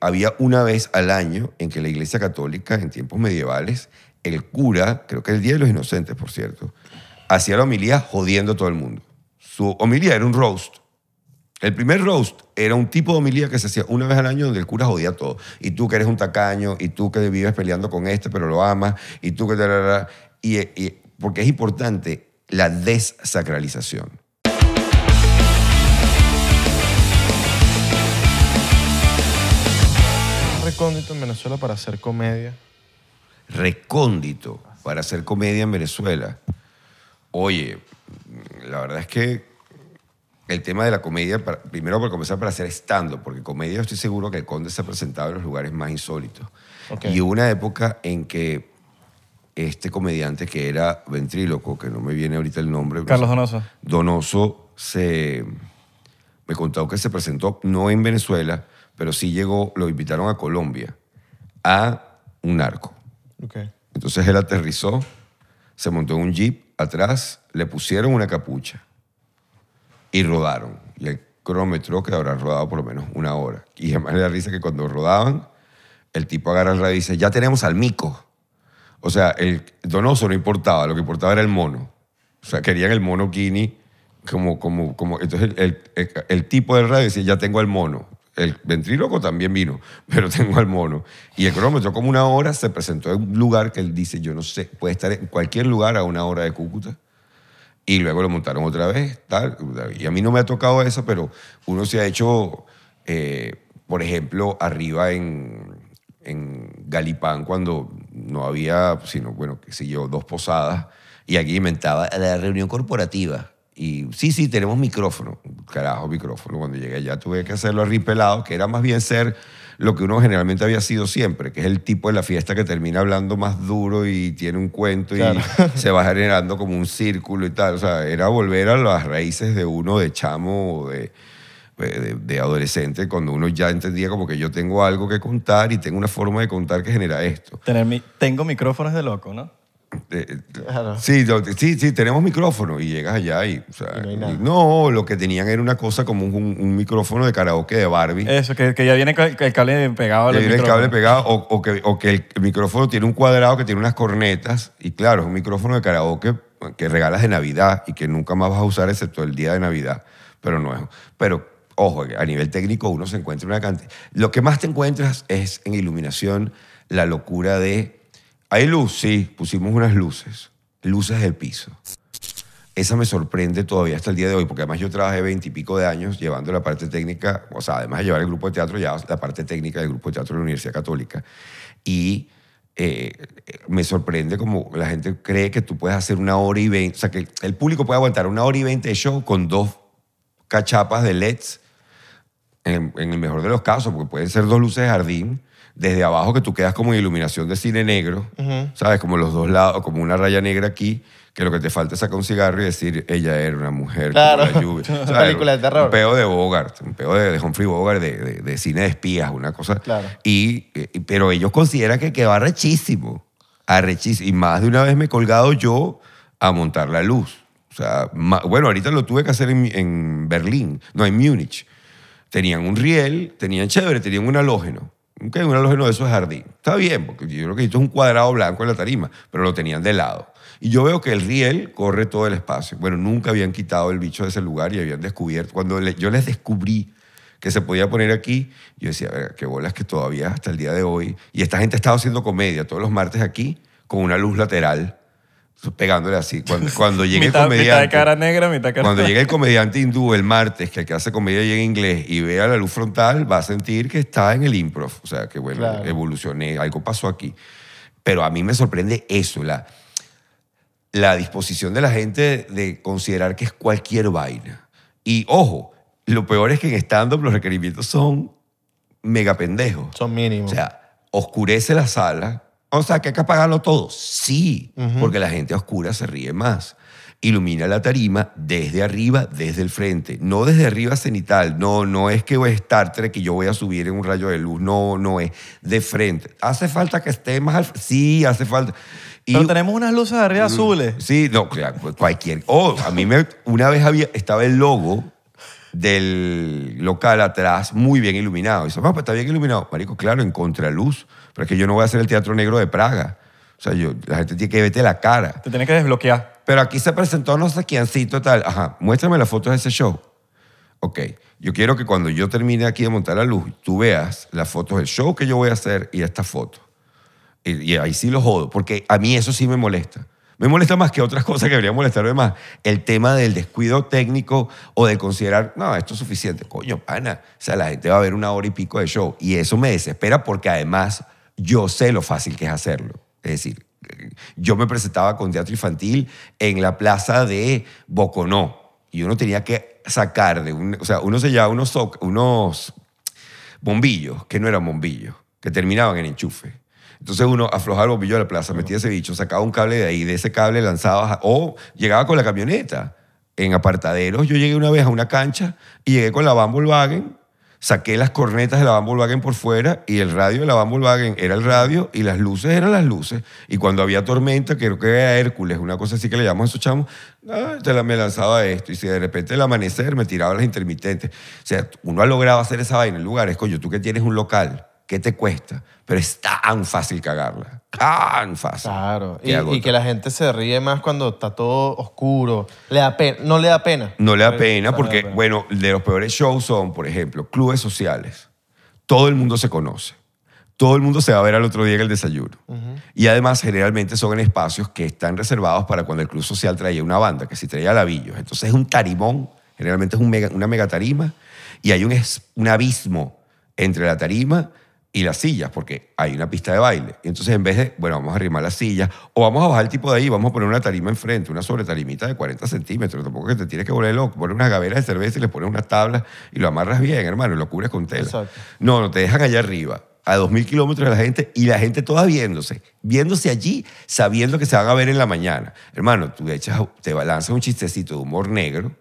había una vez al año en que la Iglesia Católica, en tiempos medievales, el cura, creo que el Día de los Inocentes, por cierto, hacía la homilía jodiendo a todo el mundo. Su homilía era un roast. El primer roast era un tipo de homilía que se hacía una vez al año donde el cura jodía todo. Y tú que eres un tacaño, y tú que vives peleando con este pero lo amas, y tú que... Y, y, porque es importante la desacralización. recóndito en Venezuela para hacer comedia? Recóndito para hacer comedia en Venezuela. Oye, la verdad es que el tema de la comedia, primero para comenzar, para hacer estando, porque comedia estoy seguro que el Conde se ha presentado en los lugares más insólitos. Y una época en que este comediante que era ventríloco, que no me viene ahorita el nombre. Carlos Donoso. Donoso se, me contó que se presentó no en Venezuela, pero sí llegó, lo invitaron a Colombia, a un arco. Entonces él aterrizó, se montó en un jeep atrás, le pusieron una capucha y rodaron. Y el cronometró que habrán rodado por lo menos una hora. Y además le da risa que cuando rodaban, el tipo agarra el radio y dice, ya tenemos al mico. O sea, el donoso no importaba, lo que importaba era el mono. O sea, querían el mono kini como, como, como. Entonces el, tipo del radio dice, ya tengo al mono. El ventríloco también vino, pero tengo al mono. Y el cronómetro, como una hora, se presentó en un lugar que él dice, yo no sé, puede estar en cualquier lugar a una hora de Cúcuta. Y luego lo montaron otra vez, tal. Y a mí no me ha tocado eso, pero uno se ha hecho, eh, por ejemplo, arriba en, en Galipán, cuando no había, sino, bueno, que siguió dos posadas, y aquí inventaba la reunión corporativa y sí, sí, tenemos micrófono. Carajo, micrófono. Cuando llegué allá tuve que hacerlo ripelado, que era más bien ser lo que uno generalmente había sido siempre, que es el tipo de la fiesta que termina hablando más duro y tiene un cuento y se va generando como un círculo y tal. O sea, era volver a las raíces de uno de chamo o pues, de, de, adolescente, cuando uno ya entendía como que yo tengo algo que contar y tengo una forma de contar que genera esto. tengo micrófonos de loco, ¿no? Eh, eh, sí, sí, tenemos micrófono y llegas allá y, no, lo que tenían era una cosa como un, micrófono de karaoke de Barbie. Eso, que, ya viene el cable pegado al viene el cable pegado o, que, el micrófono tiene un cuadrado que tiene unas cornetas y claro, es un micrófono de karaoke que regalas de Navidad y que nunca más vas a usar excepto el día de Navidad, pero no es. Pero ojo, a nivel técnico uno se encuentra una cantidad. Lo que más te encuentras es en iluminación la locura de hay luz, sí, pusimos unas luces, luces del piso. Esa me sorprende todavía hasta el día de hoy, porque además yo trabajé veintipico de años llevando la parte técnica, o sea, además de llevar el grupo de teatro, ya la parte técnica del grupo de teatro de la Universidad Católica. Y eh, me sorprende como la gente cree que tú puedes hacer una hora y veinte, o sea, que el público puede aguantar una hora y veinte de show con dos cachapas de LEDs, en el mejor de los casos, porque pueden ser dos luces de jardín desde abajo que tú quedas como iluminación de cine negro, ¿sabes? Como los dos lados, como una raya negra aquí, que lo que te falta es sacar un cigarro y decir, ella era una mujer claro. la lluvia. película de terror. Un peo de Bogart, un peo de, Humphrey Bogart, de, de, cine de espías, una cosa. Claro. Y, eh, pero ellos consideran que va arrechísimo, arrechísimo. Y más de una vez me he colgado yo a montar la luz. O sea, bueno, ahorita lo tuve que hacer en, en Berlín, no, en Múnich. Tenían un riel, tenían chévere, tenían un halógeno un halógeno de esos jardín. Está bien, porque yo creo que esto es un cuadrado blanco en la tarima, pero lo tenían de lado. Y yo veo que el riel corre todo el espacio. Bueno, nunca habían quitado el bicho de ese lugar y habían descubierto. Cuando yo les descubrí que se podía poner aquí, yo decía, a ver, qué bolas que todavía hasta el día de hoy. Y esta gente estaba haciendo comedia todos los martes aquí con una luz lateral pegándole así. Cuando, cuando llegue el comediante. cara negra, cuando llegue el comediante hindú el martes, que el que hace comedia llega en inglés y vea la luz frontal, va a sentir que está en el improv. O sea, que bueno, evolucioné, algo pasó aquí. Pero a mí me sorprende eso, la, la disposición de la gente de considerar que es cualquier vaina. Y ojo, lo peor es que en stand-up los requerimientos son mega pendejos. Son mínimos. O sea, oscurece la sala o sea, que hay que apagarlo todo. Sí, porque la gente oscura se ríe más. Ilumina la tarima desde arriba, desde el frente, no desde arriba cenital. No, no es que voy a estar que yo voy a subir en un rayo de luz. No, no es de frente. Hace falta que esté más al sí, hace falta. Y, Pero tenemos unas luces de arriba mm, azules. Sí, no, cualquier. Oh, a mí me una vez había estaba el logo del local atrás muy bien iluminado. Y dice, papá, pues, está bien iluminado. Marico, claro, en contraluz. Pero es que yo no voy a hacer el Teatro Negro de Praga. O sea, yo, la gente tiene que verte la cara. Te tiene que desbloquear. Pero aquí se presentó no sé quiéncito tal. Ajá, muéstrame las fotos de ese show. Ok, yo quiero que cuando yo termine aquí de montar la luz, tú veas las fotos del show que yo voy a hacer y esta foto. Y, y ahí sí lo jodo, porque a mí eso sí me molesta. Me molesta más que otras cosas que deberían molestarme más. El tema del descuido técnico o de considerar, no, esto es suficiente. Coño, pana. O sea, la gente va a ver una hora y pico de show. Y eso me desespera porque además yo sé lo fácil que es hacerlo. Es decir, yo me presentaba con teatro infantil en la plaza de Boconó y uno tenía que sacar de un, o sea, uno se llevaba unos, unos bombillos que no eran bombillos, que terminaban en enchufe. Entonces uno aflojaba el bombillo de la plaza, metía ese bicho, sacaba un cable de ahí, de ese cable lanzaba o llegaba con la camioneta. En apartaderos yo llegué una vez a una cancha y llegué con la Van saqué las cornetas de la Van Volkswagen por fuera y el radio de la Van Volkswagen era el radio y las luces eran las luces. Y cuando había tormenta, creo que era Hércules, una cosa así que le llamamos a esos chamos, ah, te la, me lanzaba esto. Y si de repente el amanecer me tiraba las intermitentes. O sea, uno ha logrado hacer esa vaina en lugares, coño, tú que tienes un local ¿Qué te cuesta? Pero es tan fácil cagarla. Tan fácil. Claro. Y, que la gente se ríe más cuando está todo oscuro. Le da No le da pena. No le da pena porque, bueno, de los peores shows son, por ejemplo, clubes sociales. Todo el mundo se conoce. Todo el mundo se va a ver al otro día en el desayuno. Y además, generalmente son en espacios que están reservados para cuando el club social traía una banda, que si traía lavillos. Entonces es un tarimón, generalmente es un mega, una megatarima, y hay un abismo entre la tarima y las sillas, porque hay una pista de baile. entonces, en vez de, bueno, vamos a arrimar las sillas, o vamos a bajar el tipo de ahí, vamos a poner una tarima enfrente, una sobretarimita de 40 centímetros, tampoco que te tienes que volver loco, poner una gavera de cerveza y le pones una tabla y lo amarras bien, hermano, y lo cubres con tela. No, no, te dejan allá arriba, a 2.000 kilómetros de la gente, y la gente toda viéndose, viéndose allí, sabiendo que se van a ver en la mañana. Hermano, tú echas, te lanzas un chistecito de humor negro,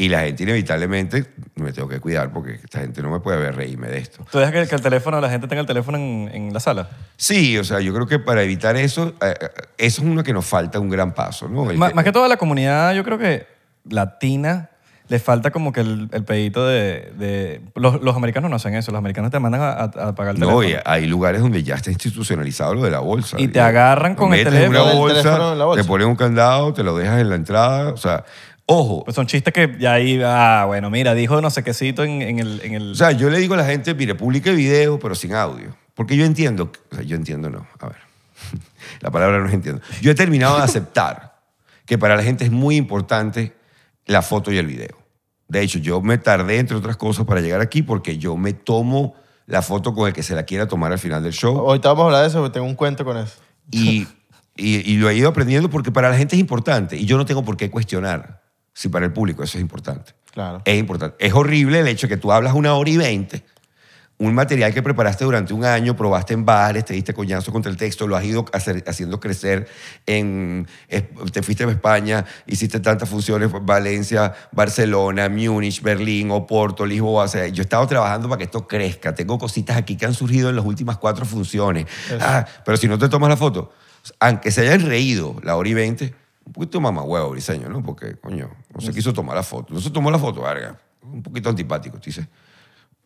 y la gente inevitablemente me tengo que cuidar porque esta gente no me puede ver reírme de esto. ¿Tú dejas que, el teléfono, la gente tenga el teléfono en, la sala? Sí, o sea, yo creo que para evitar eso, eh, eh, eso es uno que nos falta un gran paso, ¿no? Más que, más toda la comunidad, yo creo que latina le falta como que el, pedito de... los, americanos no hacen eso, los americanos te mandan a, pagar el teléfono. No, y hay lugares donde ya está institucionalizado lo de la bolsa. Y te agarran con el teléfono. la bolsa, te ponen un candado, te lo dejas en la entrada, o sea... Ojo. Pues son chistes que ya ahí, ah, bueno, mira, dijo no sé quécito en, en, el, O sea, yo le digo a la gente, mire, publique video, pero sin audio. Porque yo entiendo, o sea, yo entiendo no, a ver, la palabra no entiendo. Yo he terminado de aceptar que para la gente es muy importante la foto y el video. De hecho, yo me tardé, entre otras cosas, para llegar aquí porque yo me tomo la foto con el que se la quiera tomar al final del show. Hoy te vamos a hablar de eso, porque tengo un cuento con eso. y, y lo he ido aprendiendo porque para la gente es importante y yo no tengo por qué cuestionar Sí, para el público eso es importante. Claro. Es importante. Es horrible el hecho que tú hablas una hora y veinte, un material que preparaste durante un año, probaste en bares, te diste coñazo contra el texto, lo has ido haciendo crecer, en, te fuiste a España, hiciste tantas funciones, Valencia, Barcelona, Múnich, Berlín, Oporto, Lisboa, yo he estado trabajando para que esto crezca, tengo cositas aquí que han surgido en las últimas cuatro funciones, ah, pero si no te tomas la foto, aunque se hayan reído la hora y veinte, un poquito mamahuevo briseño, ¿no? Porque, coño, no se quiso tomar la foto. No se tomó la foto, verga. Un poquito antipático. dice,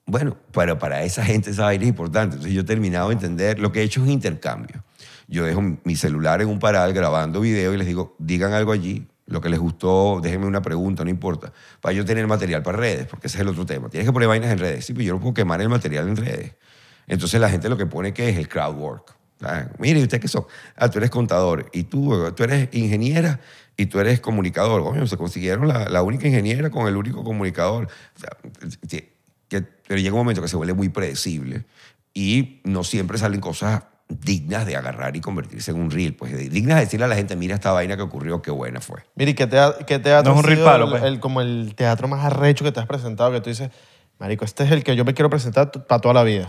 bueno, pero para esa gente esa vaina es importante. Entonces yo he terminado de entender, lo que he hecho es intercambio. Yo dejo mi celular en un paral grabando video y les digo, digan algo allí, lo que les gustó, déjenme una pregunta, no importa. Para yo tener material para redes, porque ese es el otro tema. Tienes que poner vainas en redes. Sí, pero pues yo no puedo quemar el material en redes. Entonces la gente lo que pone que es el crowd work. Ah, mire, Mire, ¿usted qué son? Ah, tú eres contador y tú, tú eres ingeniera y tú eres comunicador. se consiguieron la, única ingeniera con el único comunicador. que, pero llega un momento que se vuelve muy predecible y no siempre salen cosas dignas de agarrar y convertirse en un reel, pues dignas de decirle a la gente, mira esta vaina que ocurrió, qué buena fue. Mire, que qué, te, teatro es un reel palo, pues. como el teatro más arrecho que te has presentado, que tú dices, marico, este es el que yo me quiero presentar para toda la vida?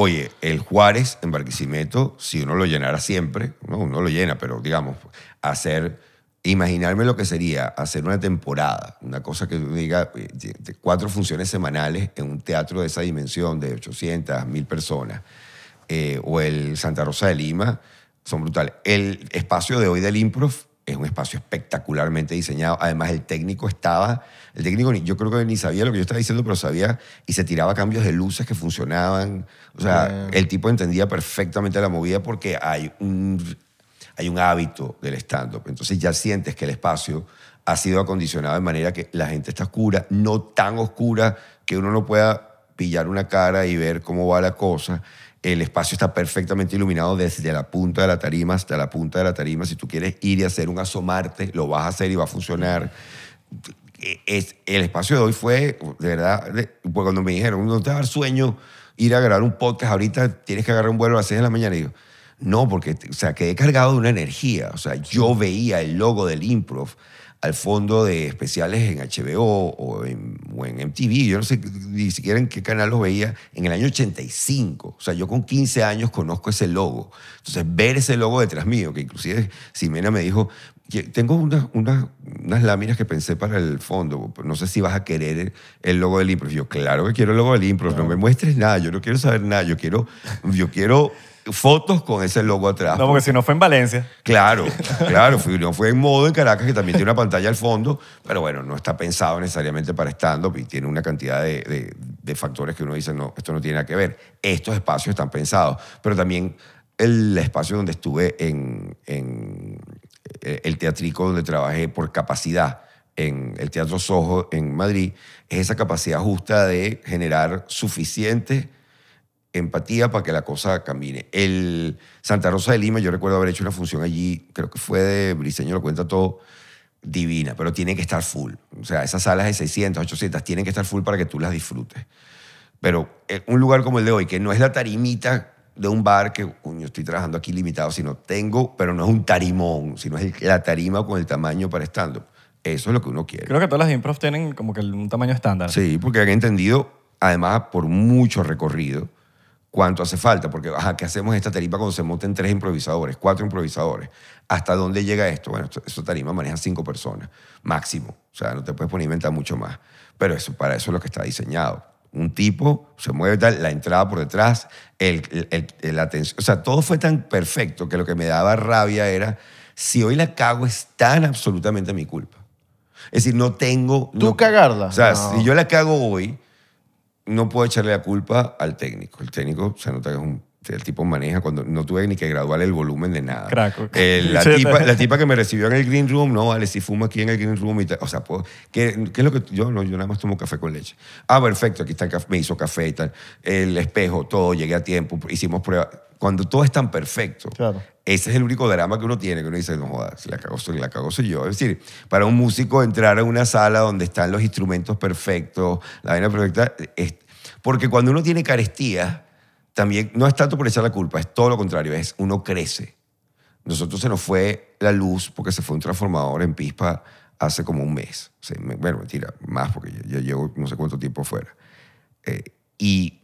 Oye, el Juárez en Barquisimeto, si uno lo llenara siempre, ¿no? uno lo llena, pero digamos, hacer, imaginarme lo que sería hacer una temporada, una cosa que diga, eh, cuatro funciones semanales en un teatro de esa dimensión, de 800, 1000 personas, eh, o el Santa Rosa de Lima, son brutales. El espacio de hoy del improv es un espacio espectacularmente diseñado. Además, el técnico estaba, el técnico yo creo que ni sabía lo que yo estaba diciendo, pero sabía y se tiraba cambios de luces que funcionaban. O sea, el tipo entendía perfectamente la movida porque hay un, hay un hábito del stand-up. Entonces ya sientes que el espacio ha sido acondicionado de manera que la gente está oscura, no tan oscura que uno no pueda pillar una cara y ver cómo va la cosa. El espacio está perfectamente iluminado desde la punta de la tarima hasta la punta de la tarima. Si tú quieres ir y hacer un asomarte, lo vas a hacer y va a funcionar. E, es, el espacio de hoy fue, de verdad, pues cuando me dijeron, no te va a dar sueño ir a grabar un podcast ahorita, tienes que agarrar un vuelo a las 6 de la mañana. Y yo, no, porque, o sea, quedé cargado de una energía. O sea, yo veía el logo del improv al fondo de especiales en HBO o en, MTV. Yo no sé ni siquiera en qué canal lo veía. En el año 85. O sea, yo con 15 años conozco ese logo. Entonces, ver ese logo detrás mío, que inclusive Simena me dijo, tengo unas, unas, unas láminas que pensé para el fondo. No sé si vas a querer el logo del Improv. Yo, claro que quiero el logo del Improv. No. me muestres nada. Yo no quiero saber nada. Yo quiero, yo quiero fotos con ese logo atrás. No, porque si no fue en Valencia. Claro, claro. fue en modo en Caracas, que también tiene una pantalla al fondo, pero bueno, no está pensado necesariamente para stand-up y tiene una cantidad de, factores que uno dice, no, esto no tiene nada que ver. Estos espacios están pensados, pero también el espacio donde estuve en, eh, el teatrico donde trabajé por capacidad en el Teatro Sojo en Madrid, es esa capacidad justa de generar suficientes empatía para que la cosa camine. El Santa Rosa de Lima, yo recuerdo haber hecho una función allí, creo que fue de Briseño, lo cuenta todo, divina, pero tiene que estar full. O sea, esas salas de 600, 800 tienen que estar full para que tú las disfrutes. Pero eh, un lugar como el de hoy, que no es la tarimita de un bar que yo estoy trabajando aquí limitado, sino tengo, pero no es un tarimón, sino es la tarima con el tamaño para estando Eso es lo que uno quiere. Creo que todas las improv tienen como que un tamaño estándar. Sí, porque han entendido, además, por mucho recorrido, cuánto hace falta, porque, ajá, ¿qué hacemos esta tarima cuando se monten tres improvisadores, cuatro improvisadores? ¿Hasta dónde llega esto? Bueno, esta tarima maneja cinco personas, máximo. O sea, no te puedes poner inventar mucho más. Pero eso, para eso es lo que está diseñado. Un tipo se mueve tal, la entrada por detrás, el, el, la tensión. O sea, todo fue tan perfecto que lo que me daba rabia era, si hoy la cago es tan absolutamente mi culpa. Es decir, no tengo... Tú cagarla. O sea, si yo la cago hoy no puedo echarle la culpa al técnico. El técnico se nota que es un el tipo maneja cuando no tuve ni que graduar el volumen de nada. Craco. Eh, la, tipa, que me recibió en el green room, no, vale, si fumo aquí en el green room, y o sea, ¿qué, es lo que yo no? Yo nada más tomo café con leche. Ah, perfecto, aquí está el café, me hizo café y tal, el espejo, todo, llegué a tiempo, hicimos pruebas cuando todo es tan perfecto, claro. ese es el único drama que uno tiene, que uno dice, no jodas, si la cago soy, la soy yo. Es decir, para un músico entrar a una sala donde están los instrumentos perfectos, la vaina perfecta, es, porque cuando uno tiene carestía, también no es tanto por echar la culpa, es todo lo contrario, es uno crece. Nosotros se nos fue la luz porque se fue un transformador en Pispa hace como un mes. bueno, mentira, más porque yo, llevo no sé cuánto tiempo fuera. Eh, y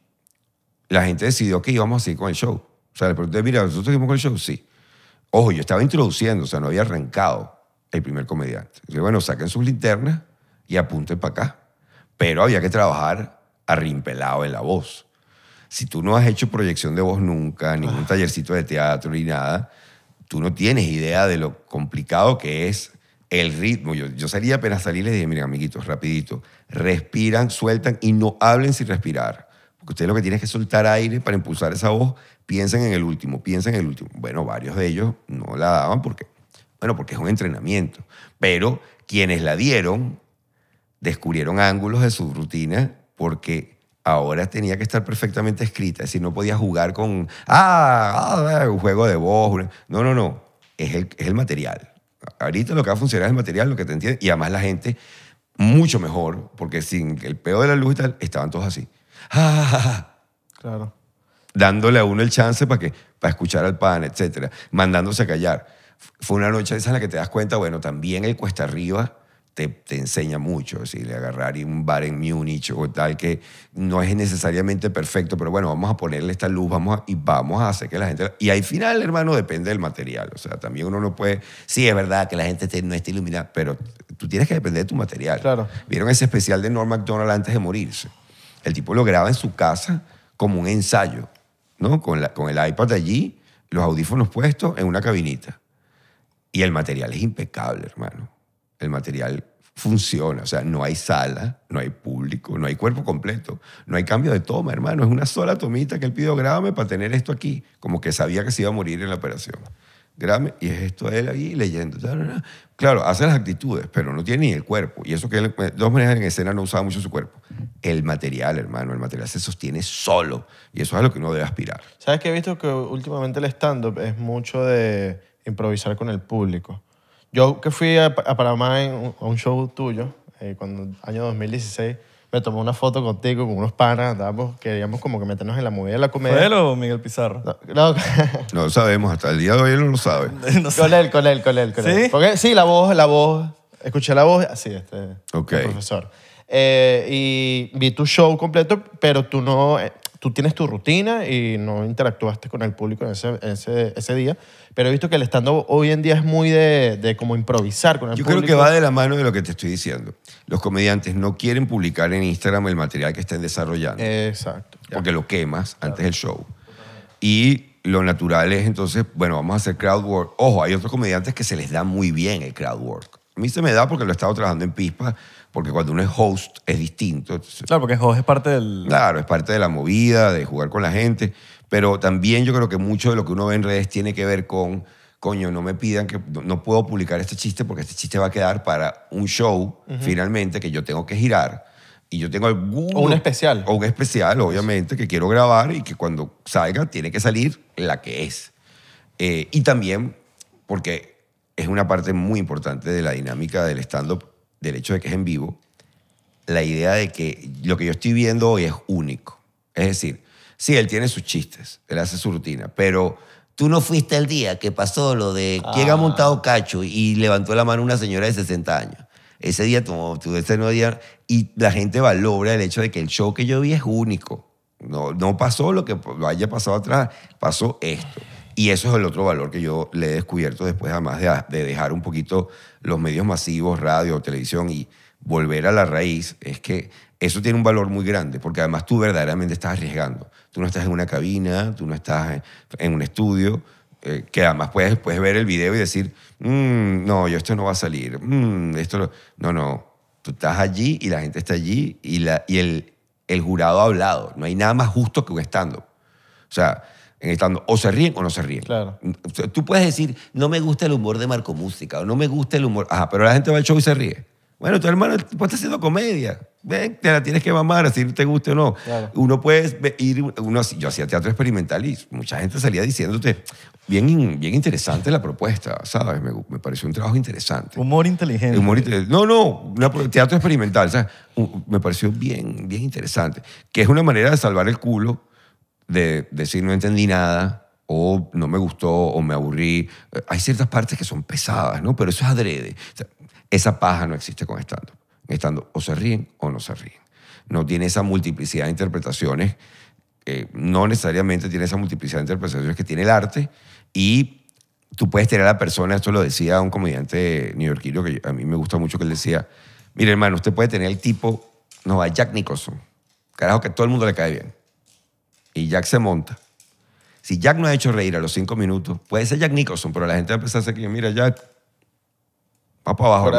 la gente decidió que íbamos a con el show. O sea, le pregunté, mira, ¿nosotros seguimos con el show? Sí. Ojo, yo estaba introduciendo, o sea, no había arrancado el primer comediante. Dije, bueno, saquen sus linternas y apunten para acá. Pero había que trabajar arrimpelado en la voz. Si tú no has hecho proyección de voz nunca, ningún ah. tallercito de teatro ni nada, tú no tienes idea de lo complicado que es el ritmo. Yo, yo salí apenas salí y les dije, miren, amiguitos, rapidito, respiran, sueltan y no hablen sin respirar. Usted ustedes lo que tiene es que soltar aire para impulsar esa voz. Piensen en el último, piensen en el último. Bueno, varios de ellos no la daban porque, bueno, porque es un entrenamiento. Pero quienes la dieron descubrieron ángulos de su rutina porque ahora tenía que estar perfectamente escrita. Es decir, no podía jugar con, ah, ah, ah un juego de voz. No, no, no. Es el, material. Ahorita lo que va a funcionar es el material, lo que te entiende. Y además la gente, mucho mejor, porque sin el peor de la luz y tal, estaban todos así. Claro. Dándole a uno el chance para que para escuchar al pan, etcétera, mandándose a callar. Fue una noche esa en la que te das cuenta, bueno, también el cuesta arriba te, enseña mucho, si le agarrar un bar en Múnich o tal, que no es necesariamente perfecto, pero bueno, vamos a ponerle esta luz vamos y vamos a hacer que la gente... Y al final, hermano, depende del material, o sea, también uno no puede... Sí, es verdad que la gente no está iluminada, pero tú tienes que depender de tu material. Claro. ¿Vieron ese especial de Norm MacDonald antes de morirse? El tipo lo graba en su casa como un ensayo, ¿no? Con, el iPad allí, los audífonos puestos en una cabinita. Y el material es impecable, hermano. El material funciona. O sea, no hay sala, no hay público, no hay cuerpo completo, no hay cambio de toma, hermano. Es una sola tomita que él pidió, grábame para tener esto aquí. Como que sabía que se iba a morir en la operación. Grammy, y es esto él ahí leyendo. Claro, hace las actitudes, pero no tiene ni el cuerpo. Y eso que él, dos maneras en escena no usaba mucho su cuerpo. El material, hermano, el material se sostiene solo. Y eso es lo que uno debe aspirar. ¿Sabes que he visto que últimamente el stand-up es mucho de improvisar con el público? Yo que fui a, a Panamá a un show tuyo, eh, cuando, año 2016 me tomó una foto contigo con unos panas, andábamos, queríamos como que meternos en la movida de la comedia. ¿Con él o Miguel Pizarro? No, lo sabemos, hasta el día de hoy él no lo sabe. Con él, con él, con él, ¿Sí? sí, la voz, la voz, escuché la voz, así, este, profesor. Eh, y vi tu show completo, pero tú no, eh, tú tienes tu rutina y no interactuaste con el público en ese, ese, ese día, pero he visto que el stand hoy en día es muy de, de como improvisar con el público. Yo creo que va de la mano de lo que te estoy diciendo. Los comediantes no quieren publicar en Instagram el material que estén desarrollando. Exacto. Porque lo quemas antes del show. Y lo natural es entonces, bueno, vamos a hacer crowd work. Ojo, hay otros comediantes que se les da muy bien el crowd work. A mí se me da porque lo he estado trabajando en Pispa porque cuando uno es host es distinto. claro, porque host es parte del... Claro, es parte de la movida, de jugar con la gente, pero también yo creo que mucho de lo que uno ve en redes tiene que ver con, coño, no me pidan que no, puedo publicar este chiste porque este chiste va a quedar para un show finalmente que yo tengo que girar. Y yo tengo algún... O un especial. O un especial, obviamente, que quiero grabar y que cuando salga tiene que salir la que es. Eh, y también porque es una parte muy importante de la dinámica del stand-up del hecho de que es en vivo, la idea de que lo que yo estoy viendo hoy es único. Es decir, sí, él tiene sus chistes, él hace su rutina, pero tú no fuiste el día que pasó lo de que quién ha ah. montado cacho y levantó la mano una señora de 60 años. Ese día, tuvo tu ese no día, y la gente valora el hecho de que el show que yo vi es único. No, no pasó lo que lo haya pasado atrás, pasó esto. Y eso es el otro valor que yo le he descubierto después, además de, de dejar un poquito los medios masivos, radio, televisión y volver a la raíz, es que eso tiene un valor muy grande, porque además tú verdaderamente estás arriesgando. Tú no estás en una cabina, tú no estás en un estudio, eh, que además puedes, puedes ver el video y decir, mm, no, yo esto no va a salir, mm, esto no, no, tú estás allí y la gente está allí y, la, y el, el jurado ha hablado. No hay nada más justo que un estando O sea, o se ríen o no se ríen. Tú puedes decir, no me gusta el humor de Marco Música, o no me gusta el humor. Ajá, pero la gente va al show y se ríe. Bueno, tu hermano tú está haciendo comedia. Ven, te la tienes que mamar, si te guste o no. Uno puede ir. Uno, yo hacía teatro experimental y mucha gente salía diciéndote, bien, bien interesante la propuesta, ¿sabes? Me, pareció un trabajo interesante. Humor inteligente. no, no, teatro experimental, ¿sabes? Me pareció bien, bien interesante. Que es una manera de salvar el culo de decir no entendí nada o no me gustó o me aburrí. Eh, hay ciertas partes que son pesadas, ¿no? Pero eso es adrede. esa paja no existe con Estando Estando o se ríen o no se ríen. No tiene esa multiplicidad de interpretaciones, eh, no necesariamente tiene esa multiplicidad de interpretaciones que tiene el arte y tú puedes tener a la persona, esto lo decía un comediante neoyorquino que a mí me gusta mucho que él decía, mire hermano, usted puede tener el tipo, no, a Jack Nicholson, carajo que todo el mundo le cae bien y Jack se monta. Si Jack no ha hecho reír a los cinco minutos, puede ser Jack Nicholson, pero la gente va a empezar a que, mira, Jack, va para abajo.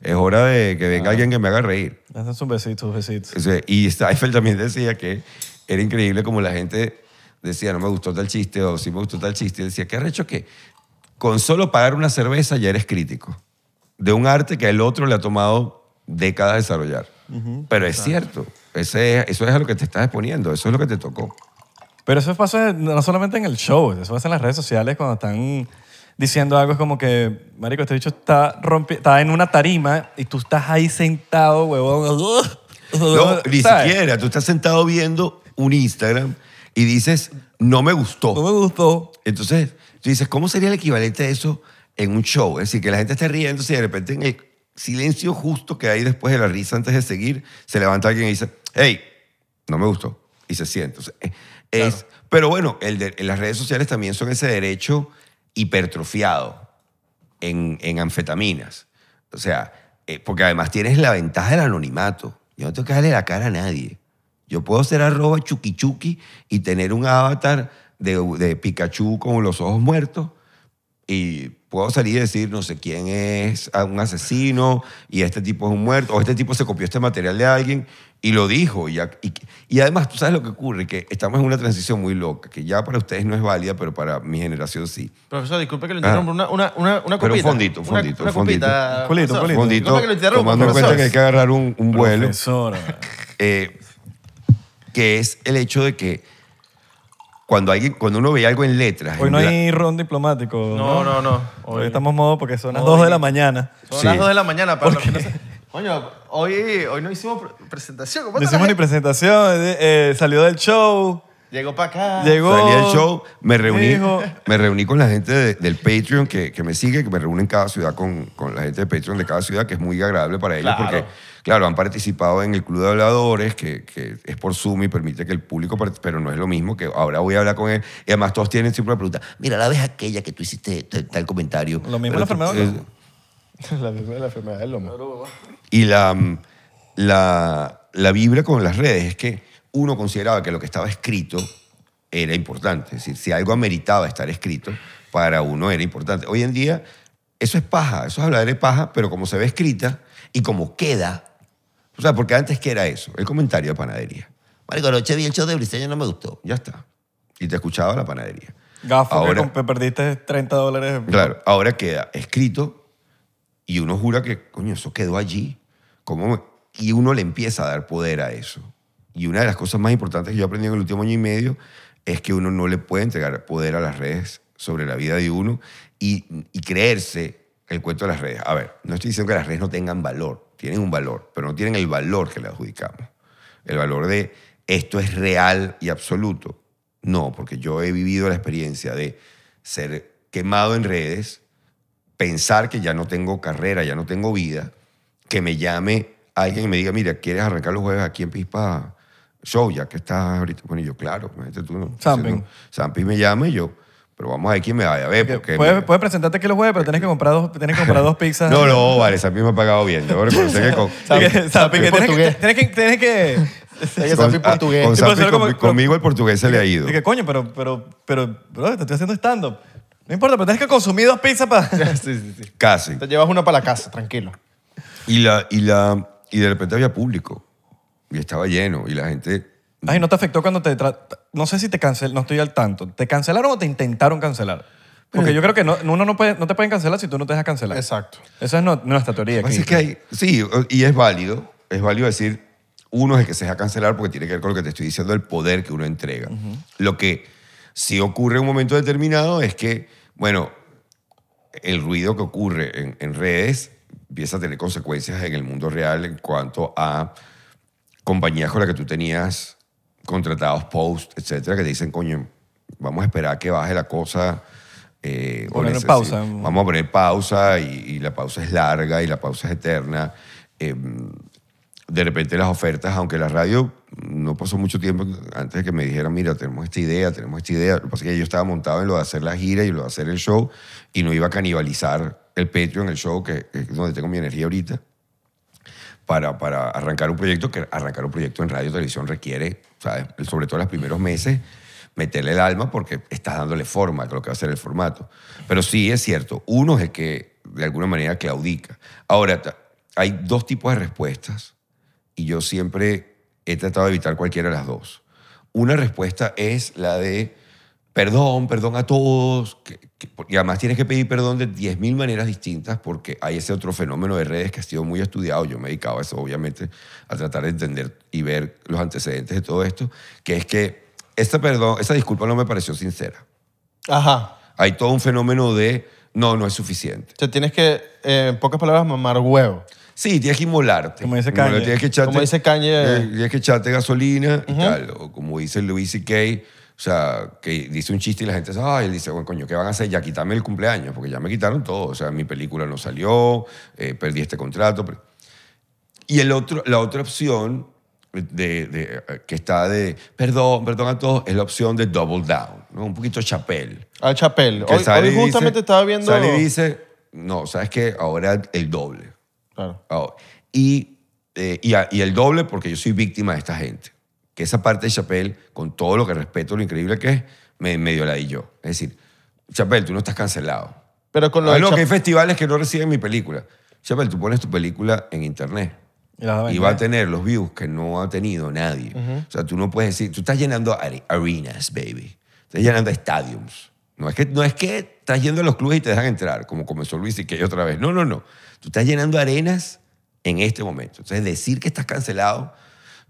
Es hora de que venga ah. alguien que me haga reír. Es un besito, un besito. Y Steifel también decía que era increíble como la gente decía, no me gustó tal chiste, o sí me gustó tal chiste. Y decía, ¿qué recho que con solo pagar una cerveza ya eres crítico? De un arte que el otro le ha tomado décadas desarrollar. Pero es cierto. eso es a lo que te estás exponiendo. Eso es lo que te tocó. Pero eso pasa no solamente en el show, eso pasa en las redes sociales cuando están diciendo algo es como que, marico, este bicho está, rompi está en una tarima y tú estás ahí sentado, huevón. No, ni siquiera. Tú estás sentado viendo un Instagram y dices, no me gustó. No me gustó. Entonces, tú dices, ¿cómo sería el equivalente a eso en un show? Es decir, que la gente esté riendo y de repente en el silencio justo que hay después de la risa antes de seguir, se levanta alguien y dice, hey, no me gustó. Y se siente. Eh, pero bueno, el las redes sociales también son ese derecho hipertrofiado en, anfetaminas. O sea, eh, porque además tienes la ventaja del anonimato. Yo no tengo que darle la cara a nadie. Yo puedo ser arroba chuki y tener un avatar de, de Pikachu con los ojos muertos y puedo salir y decir, no sé quién es un asesino y este tipo es un muerto, o este tipo se copió este material de alguien y lo dijo. Y, además, tú sabes lo que ocurre, que estamos en una transición muy loca, que ya para ustedes no es válida, pero para mi generación sí. Profesor, disculpe que lo interrumpa, ah. una, una, una, una Pero un fondito, un fondito. Una, fondito. Un fondito, fondito, fondito, tomando en cuenta que hay que agarrar un, un vuelo. Eh, que es el hecho de que cuando, alguien, cuando uno ve algo en letras. Hoy no hay ron diplomático. No, no, no. Hoy estamos modo porque son las 2 de la mañana. Son las 2 de la mañana para los que Coño, hoy, hoy no hicimos presentación. No hicimos ni presentación, eh, eh, salió del show. Llegó para acá. Llegó. Salí show, me reuní, me reuní con la gente del Patreon que, que me sigue, que me reúne en cada ciudad con, la gente de Patreon de cada ciudad, que es muy agradable para ellos porque, claro, han participado en el Club de Habladores, que, es por Zoom y permite que el público, pero no es lo mismo que ahora voy a hablar con él. Y además todos tienen siempre la pregunta, mira, la vez aquella que tú hiciste tal, comentario. Lo mismo la enfermedad La, enfermedad del lomo. Y la, la, la vibra con las redes es que uno consideraba que lo que estaba escrito era importante. Es decir, si algo ameritaba estar escrito, para uno era importante. Hoy en día, eso es paja, eso es hablar de paja, pero como se ve escrita y como queda. O sea, porque antes, que era eso? El comentario de panadería. Marico, noche vi el show de Briseño, no me gustó. Ya está. Y te escuchaba la panadería. Gafo, ahora, que perdiste 30 dólares. Claro, ahora queda escrito y uno jura que, coño, eso quedó allí. Y uno le empieza a dar poder a eso. Y una de las cosas más importantes que yo aprendido en el último año y medio es que uno no le puede entregar poder a las redes sobre la vida de uno y, creerse el cuento de las redes. A ver, no estoy diciendo que las redes no tengan valor, tienen un valor, pero no tienen el valor que le adjudicamos. El valor de esto es real y absoluto. No, porque yo he vivido la experiencia de ser quemado en redes, pensar que ya no tengo carrera, ya no tengo vida, que me llame alguien y me diga, mira, ¿quieres arrancar los jueves aquí en Pispa show, ya que estás ahorita. Bueno, y yo, claro, este tú no. me llama y yo, pero vamos a ver quién me vaya a ver. Porque puedes, presentarte que lo jueves, pero tienes que comprar dos, que comprar dos pizzas. no, no, vale, Zampi me ha pagado bien. Yo que con. que tienes que. Tienes que, tienes que ah, portugués. Con, conmigo el portugués se le ha ido. Dije, coño, pero, pero, pero, bro, te estoy haciendo stand-up. No importa, pero tienes que consumir dos pizzas para... sí, sí, sí. Casi. Te llevas una para la casa, tranquilo. Y, la, y, la, y de repente había público y estaba lleno y la gente... Ay, ¿no te afectó cuando te... No sé si te cancelaron, no estoy al tanto. ¿Te cancelaron o te intentaron cancelar? Porque eh. yo creo que no, uno no, no te pueden cancelar si tú no te dejas cancelar. Exacto. Esa es nuestra teoría. sí, y es válido, es válido decir, uno es que se deja cancelar porque tiene que ver con lo que te estoy diciendo, el poder que uno entrega. Lo que si ocurre en un momento determinado es que, bueno, el ruido que ocurre en redes empieza a tener consecuencias en el mundo real en cuanto a compañías con las que tú tenías contratados post, etcétera, que te dicen, coño, vamos a esperar a que baje la cosa. Eh, poner pausa. vamos a poner pausa y, la pausa es larga y la pausa es eterna. Em, de repente las ofertas, aunque la radio no pasó mucho tiempo antes de que me dijeran, mira, tenemos esta idea, tenemos esta idea. Lo que pasa es que yo estaba montado en lo de hacer la gira y lo de hacer el show y no iba a canibalizar el Patreon, el show, que, que es donde tengo mi energía ahorita para, arrancar un proyecto, que arrancar un proyecto en radio y televisión requiere, sobre todo en los primeros meses, meterle el alma porque estás dándole forma a lo que va a ser el formato. Pero sí es cierto, uno es que de alguna manera claudica. Ahora, hay dos tipos de respuestas y yo siempre he tratado de evitar cualquiera de las dos. Una respuesta es la de perdón, perdón a todos. Que, y además tienes que pedir perdón de 10.000 maneras distintas porque hay ese otro fenómeno de redes que ha sido muy estudiado. Yo me he dedicado a eso, obviamente, a tratar de entender y ver los antecedentes de todo esto, que es que esa, perdón, esa disculpa no me pareció sincera. Ajá. Hay todo un fenómeno de no, no es suficiente. O sea, tienes que, eh, en pocas palabras, mamar huevo. Sí, tienes que inmolarte. Como dice Kanye. Como, dice Kanye. Tienes que echarte gasolina y tal. O como dice Luis Kay. O sea, que dice un chiste y la gente dice, ay, él dice, bueno, coño, ¿qué van a hacer? Ya quitarme el cumpleaños, porque ya me quitaron todo. O sea, mi película no salió, eh, perdí este contrato. Y el otro, la otra opción de, eh, que está de, perdón, perdón a todos, es la opción de double down, ¿no? un poquito chapel. Ah, chapel. Hoy, justamente estaba viendo... Sale y dice, no, ¿sabes qué? Ahora el doble. Claro. Y, eh, y, y el doble porque yo soy víctima de esta gente que esa parte de Chappelle, con todo lo que respeto, lo increíble que es, me, dio la idea. yo. Es decir, Chappelle, tú no estás cancelado. Pero con lo ah, que hay festivales que no reciben mi película. Chappelle, tú pones tu película en internet y va a tener los views que no ha tenido nadie. O sea, tú no puedes decir, tú estás llenando arenas, baby. Estás llenando estadios. No es que, no es que estás yendo a los clubes y te dejan entrar, como comenzó Luis y que otra vez. No, no, no. Tú estás llenando arenas en este momento. Entonces, decir que estás cancelado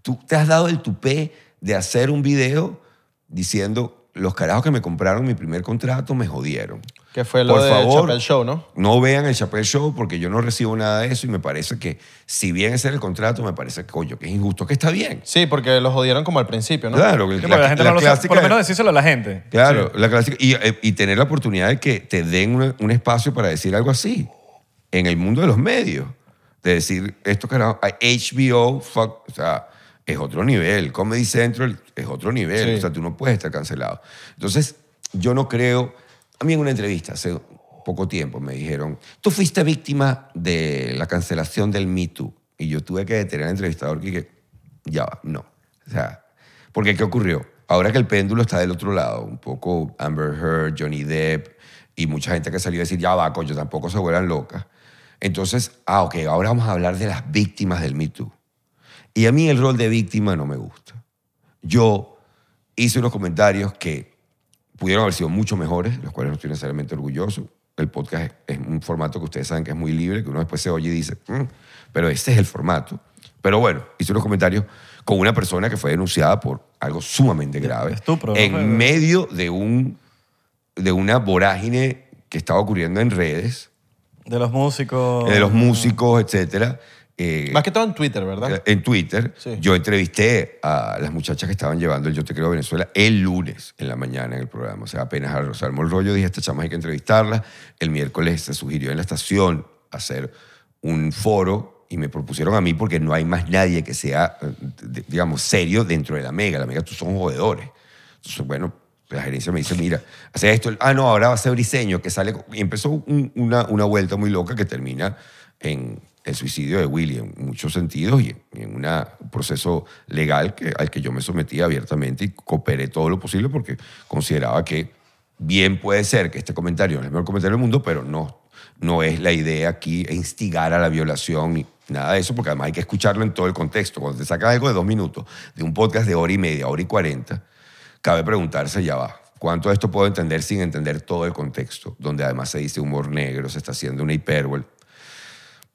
Tú te has dado el tupé de hacer un video diciendo, los carajos que me compraron mi primer contrato me jodieron. Que fue lo de Show, ¿no? No vean el Chapel Show porque yo no recibo nada de eso y me parece que, si bien es era el contrato, me parece que, que es injusto, que está bien. Sí, porque los jodieron como al principio, ¿no? Claro. la, gente no lo por lo menos decírselo a la gente. Claro, la clásica. Eh, y, tener la oportunidad de que te den un, espacio para decir algo así en el mundo de los medios. De decir, esto carajos HBO, fuck, o sea, es otro nivel. Comedy Central es otro nivel. O sea, tú no puedes estar cancelado. Entonces, yo no creo. A mí en una entrevista hace poco tiempo me dijeron, tú fuiste víctima de la cancelación del Me Too. Y yo tuve que detener al entrevistador que dije, ya va, no. O sea, porque ¿qué ocurrió? Ahora que el péndulo está del otro lado, un poco Amber Heard, Johnny Depp y mucha gente que salió a decir, ya va, coño, tampoco se vuelan locas. Entonces, ah, ok, ahora vamos a hablar de las víctimas del Me Too. Y a mí el rol de víctima no me gusta. Yo hice unos comentarios que pudieron haber sido mucho mejores, los cuales no estoy necesariamente orgulloso. El podcast es un formato que ustedes saben que es muy libre, que uno después se oye y dice, mm", pero este es el formato. Pero bueno, hice unos comentarios con una persona que fue denunciada por algo sumamente grave. en medio de, un, de una vorágine que estaba ocurriendo en redes. De los músicos. De los músicos, etcétera eh, más que todo en Twitter, ¿verdad? En Twitter. Yo entrevisté a las muchachas que estaban llevando el Yo Te Creo Venezuela el lunes en la mañana en el programa. O sea, apenas rosarmo el rollo, dije, estas chamas hay que entrevistarlas. El miércoles se sugirió en la estación hacer un foro y me propusieron a mí porque no hay más nadie que sea, eh, digamos, serio dentro de la mega. La mega, tú son jodedores. Entonces, bueno, la gerencia me dice, mira, hace esto. Ah, no, ahora va a ser Briseño, que sale... Y empezó una, una vuelta muy loca que termina en el suicidio de Willy en muchos sentidos y en un proceso legal que, al que yo me sometí abiertamente y cooperé todo lo posible porque consideraba que bien puede ser que este comentario no es el mejor comentario del mundo, pero no, no es la idea aquí instigar a la violación ni nada de eso, porque además hay que escucharlo en todo el contexto. Cuando te sacas algo de dos minutos, de un podcast de hora y media, hora y cuarenta, cabe preguntarse, ya va, ¿cuánto de esto puedo entender sin entender todo el contexto? Donde además se dice humor negro, se está haciendo una hipérbole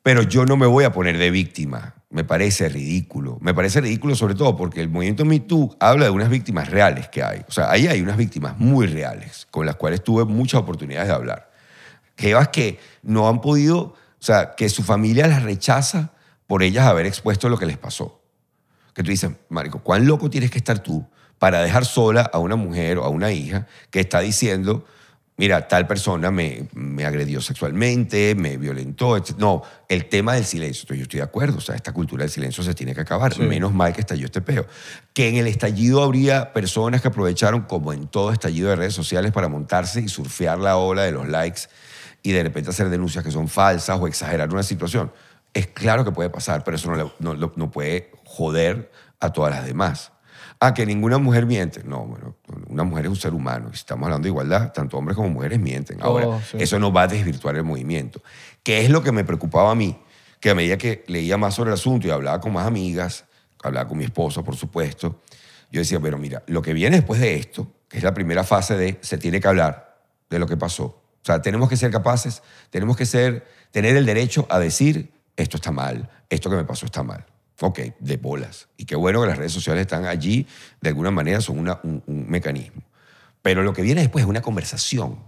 pero yo no me voy a poner de víctima. Me parece ridículo. Me parece ridículo sobre todo porque el movimiento MeToo habla de unas víctimas reales que hay. O sea, ahí hay unas víctimas muy reales con las cuales tuve muchas oportunidades de hablar. que vas que no han podido, o sea, que su familia las rechaza por ellas haber expuesto lo que les pasó. Que tú dices, Marico, ¿cuán loco tienes que estar tú para dejar sola a una mujer o a una hija que está diciendo, mira, tal persona me, me agredió sexualmente, me violentó. No, el tema del silencio. yo estoy de acuerdo. O sea, esta cultura del silencio se tiene que acabar. Menos mal que estalló este peo. Que en el estallido habría personas que aprovecharon, como en todo estallido de redes sociales, para montarse y surfear la ola de los likes y de repente hacer denuncias que son falsas o exagerar una situación. Es claro que puede pasar, pero eso no, no puede joder a todas las demás. Ah, que ninguna mujer miente. No, bueno, una mujer es un ser humano. Si estamos hablando de igualdad, tanto hombres como mujeres mienten. Oh, Ahora, eso no va a desvirtuar el movimiento. ¿Qué es lo que me preocupaba a mí? Que a medida que leía más sobre el asunto y hablaba con más amigas, hablaba con mi esposa, por supuesto, yo decía, pero mira, lo que viene después de esto, que es la primera fase de se tiene que hablar de lo que pasó. O sea, tenemos que ser capaces, tenemos que ser, tener el derecho a decir, esto está mal, esto que me pasó está mal. Ok, de bolas. Y qué bueno que las redes sociales están allí, de alguna manera son un, mecanismo. Pero lo que viene después es una conversación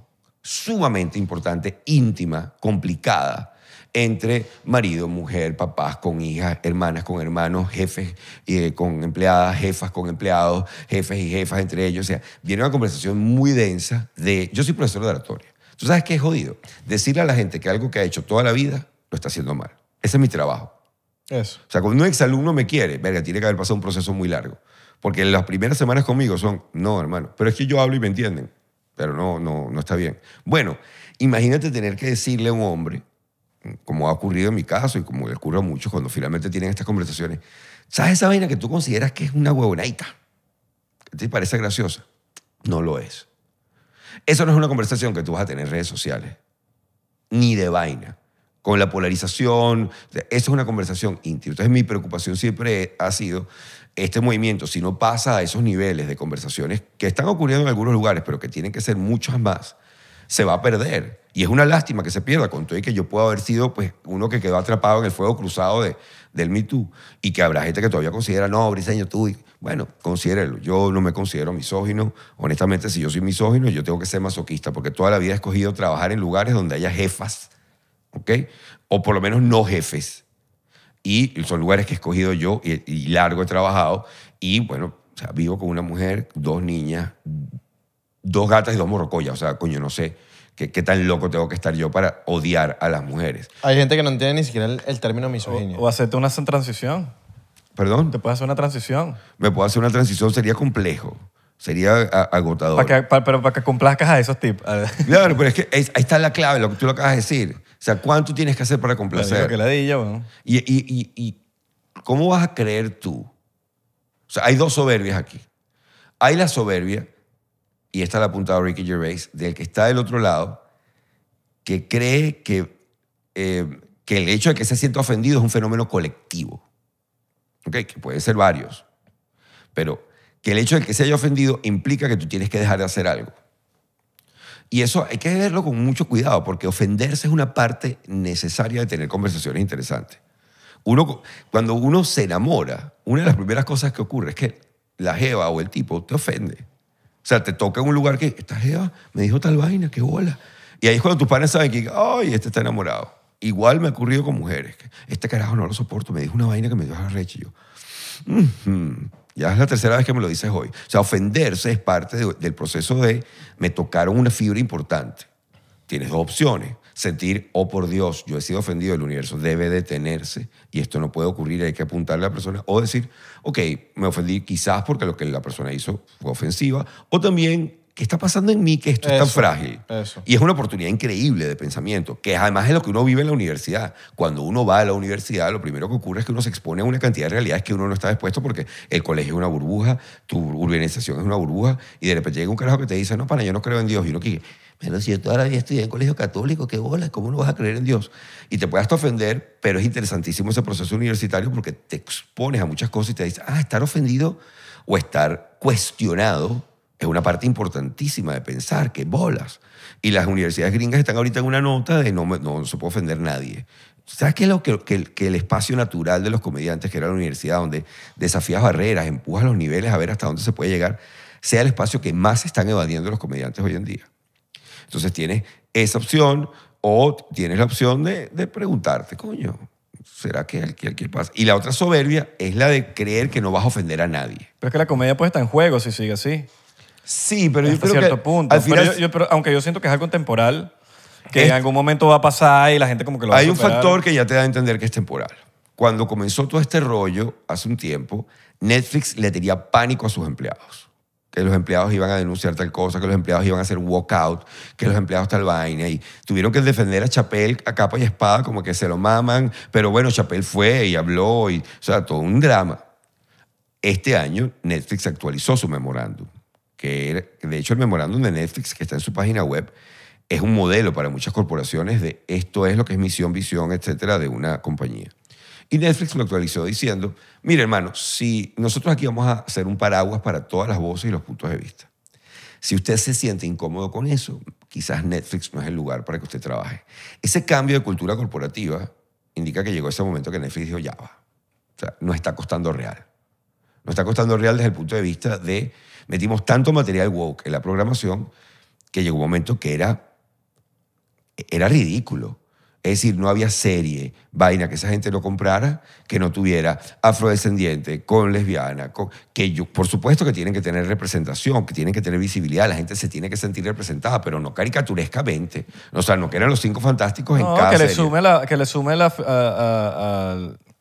sumamente importante, íntima, complicada, entre marido, mujer, papás con hijas, hermanas con hermanos, jefes eh, con empleadas, jefas con empleados, jefes y jefas entre ellos. O sea, viene una conversación muy densa de... Yo soy profesor de oratoria. ¿Tú sabes qué es jodido? Decirle a la gente que algo que ha hecho toda la vida lo está haciendo mal. Ese es mi trabajo. O sea, cuando un exalumno me quiere, verga, tiene que haber pasado un proceso muy largo. Porque las primeras semanas conmigo son, no, hermano, pero es que yo hablo y me entienden. Pero no, no, no está bien. Bueno, imagínate tener que decirle a un hombre, como ha ocurrido en mi caso y como le ocurre a muchos cuando finalmente tienen estas conversaciones, ¿sabes esa vaina que tú consideras que es una huevonaita? ¿Te parece graciosa? No lo es. Eso no es una conversación que tú vas a tener en redes sociales, ni de vaina con la polarización. eso es una conversación íntima. Entonces mi preocupación siempre ha sido este movimiento, si no pasa a esos niveles de conversaciones que están ocurriendo en algunos lugares, pero que tienen que ser muchas más, se va a perder. Y es una lástima que se pierda, con todo y que yo puedo haber sido pues, uno que quedó atrapado en el fuego cruzado de, del Me Too y que habrá gente que todavía considera, no, Briseño, tú, bueno, considérelo. Yo no me considero misógino. Honestamente, si yo soy misógino, yo tengo que ser masoquista, porque toda la vida he escogido trabajar en lugares donde haya jefas ¿ok? O por lo menos no jefes. Y son lugares que he escogido yo y, largo he trabajado. Y bueno, o sea, vivo con una mujer, dos niñas, dos gatas y dos morrocollas. O sea, coño, no sé qué, tan loco tengo que estar yo para odiar a las mujeres. Hay gente que no entiende ni siquiera el, término misoginia. O, o hacerte una transición. ¿Perdón? ¿Te puedes hacer una transición? Me puedo hacer una transición, sería complejo. Sería agotador. Para pero para que complazcas a esos tips. claro, pero es que ahí está la clave, lo que tú lo acabas de decir. O sea, ¿cuánto tienes que hacer para complacer? la di yo, y, y, y, cómo vas a creer tú? O sea, hay dos soberbias aquí. Hay la soberbia, y esta la apuntado Ricky Gervais, del que está del otro lado, que cree que, eh, que el hecho de que se sienta ofendido es un fenómeno colectivo. ¿Ok? Que pueden ser varios. Pero que el hecho de que se haya ofendido implica que tú tienes que dejar de hacer algo. Y eso hay que verlo con mucho cuidado, porque ofenderse es una parte necesaria de tener conversaciones interesantes. Uno, cuando uno se enamora, una de las primeras cosas que ocurre es que la jeva o el tipo te ofende. O sea, te toca en un lugar que, esta jeva me dijo tal vaina, qué bola. Y ahí es cuando tus padres saben que, ay, este está enamorado. Igual me ha ocurrido con mujeres. Este carajo no lo soporto, me dijo una vaina que me dio a la yo, ya es la tercera vez que me lo dices hoy. O sea, ofenderse es parte del proceso de me tocaron una fibra importante. Tienes dos opciones. Sentir, oh por Dios, yo he sido ofendido, el universo debe detenerse y esto no puede ocurrir, hay que apuntarle a la persona. O decir, ok, me ofendí quizás porque lo que la persona hizo fue ofensiva. O también ¿qué está pasando en mí que esto es tan frágil? Y es una oportunidad increíble de pensamiento, que además es lo que uno vive en la universidad. Cuando uno va a la universidad, lo primero que ocurre es que uno se expone a una cantidad de realidades que uno no está dispuesto porque el colegio es una burbuja, tu urbanización es una burbuja, y de repente llega un carajo que te dice, no, para, yo no creo en Dios. Y uno que, pero si yo todavía estudié en colegio católico, qué bola, ¿cómo no vas a creer en Dios? Y te puedes hasta ofender, pero es interesantísimo ese proceso universitario porque te expones a muchas cosas y te dices, ah, estar ofendido o estar cuestionado es una parte importantísima de pensar, que bolas. Y las universidades gringas están ahorita en una nota de no, no, se puede ofender a nadie. ¿Sabes qué es lo que, que, el espacio natural de los comediantes, que era la universidad, donde desafías barreras, empujas los niveles a ver hasta dónde se puede llegar, sea el espacio que más están evadiendo los comediantes hoy en día? Entonces tienes esa opción o tienes la opción de, de preguntarte, coño, ¿será que el pasa? Y la otra soberbia es la de creer que no vas a ofender a nadie. Pero es que la comedia puede estar en juego si sigue así. Sí, pero yo creo que punto. aunque yo siento que es algo temporal, que en algún momento va a pasar y la gente como que lo va a Hay un factor que ya te da a entender que es temporal. Cuando comenzó todo este rollo hace un tiempo, Netflix le tenía pánico a sus empleados. Que los empleados iban a denunciar tal cosa, que los empleados iban a hacer walkout, que los empleados tal vaina. Y tuvieron que defender a Chapel a capa y espada, como que se lo maman. Pero bueno, Chapel fue y habló, y, o sea, todo un drama. Este año Netflix actualizó su memorándum que de hecho el memorándum de Netflix que está en su página web es un modelo para muchas corporaciones de esto es lo que es misión, visión, etcétera, de una compañía. Y Netflix lo actualizó diciendo, mire hermano, si nosotros aquí vamos a hacer un paraguas para todas las voces y los puntos de vista. Si usted se siente incómodo con eso, quizás Netflix no es el lugar para que usted trabaje. Ese cambio de cultura corporativa indica que llegó ese momento que Netflix dijo, ya va. O sea, no está costando real. No está costando real desde el punto de vista de metimos tanto material woke en la programación que llegó un momento que era, era ridículo. Es decir, no había serie, vaina que esa gente lo comprara, que no tuviera afrodescendiente, con lesbiana, que por supuesto que tienen que tener representación, que tienen que tener visibilidad, la gente se tiene que sentir representada, pero no caricaturescamente. O sea, no que eran los cinco fantásticos en cada que le Sume que le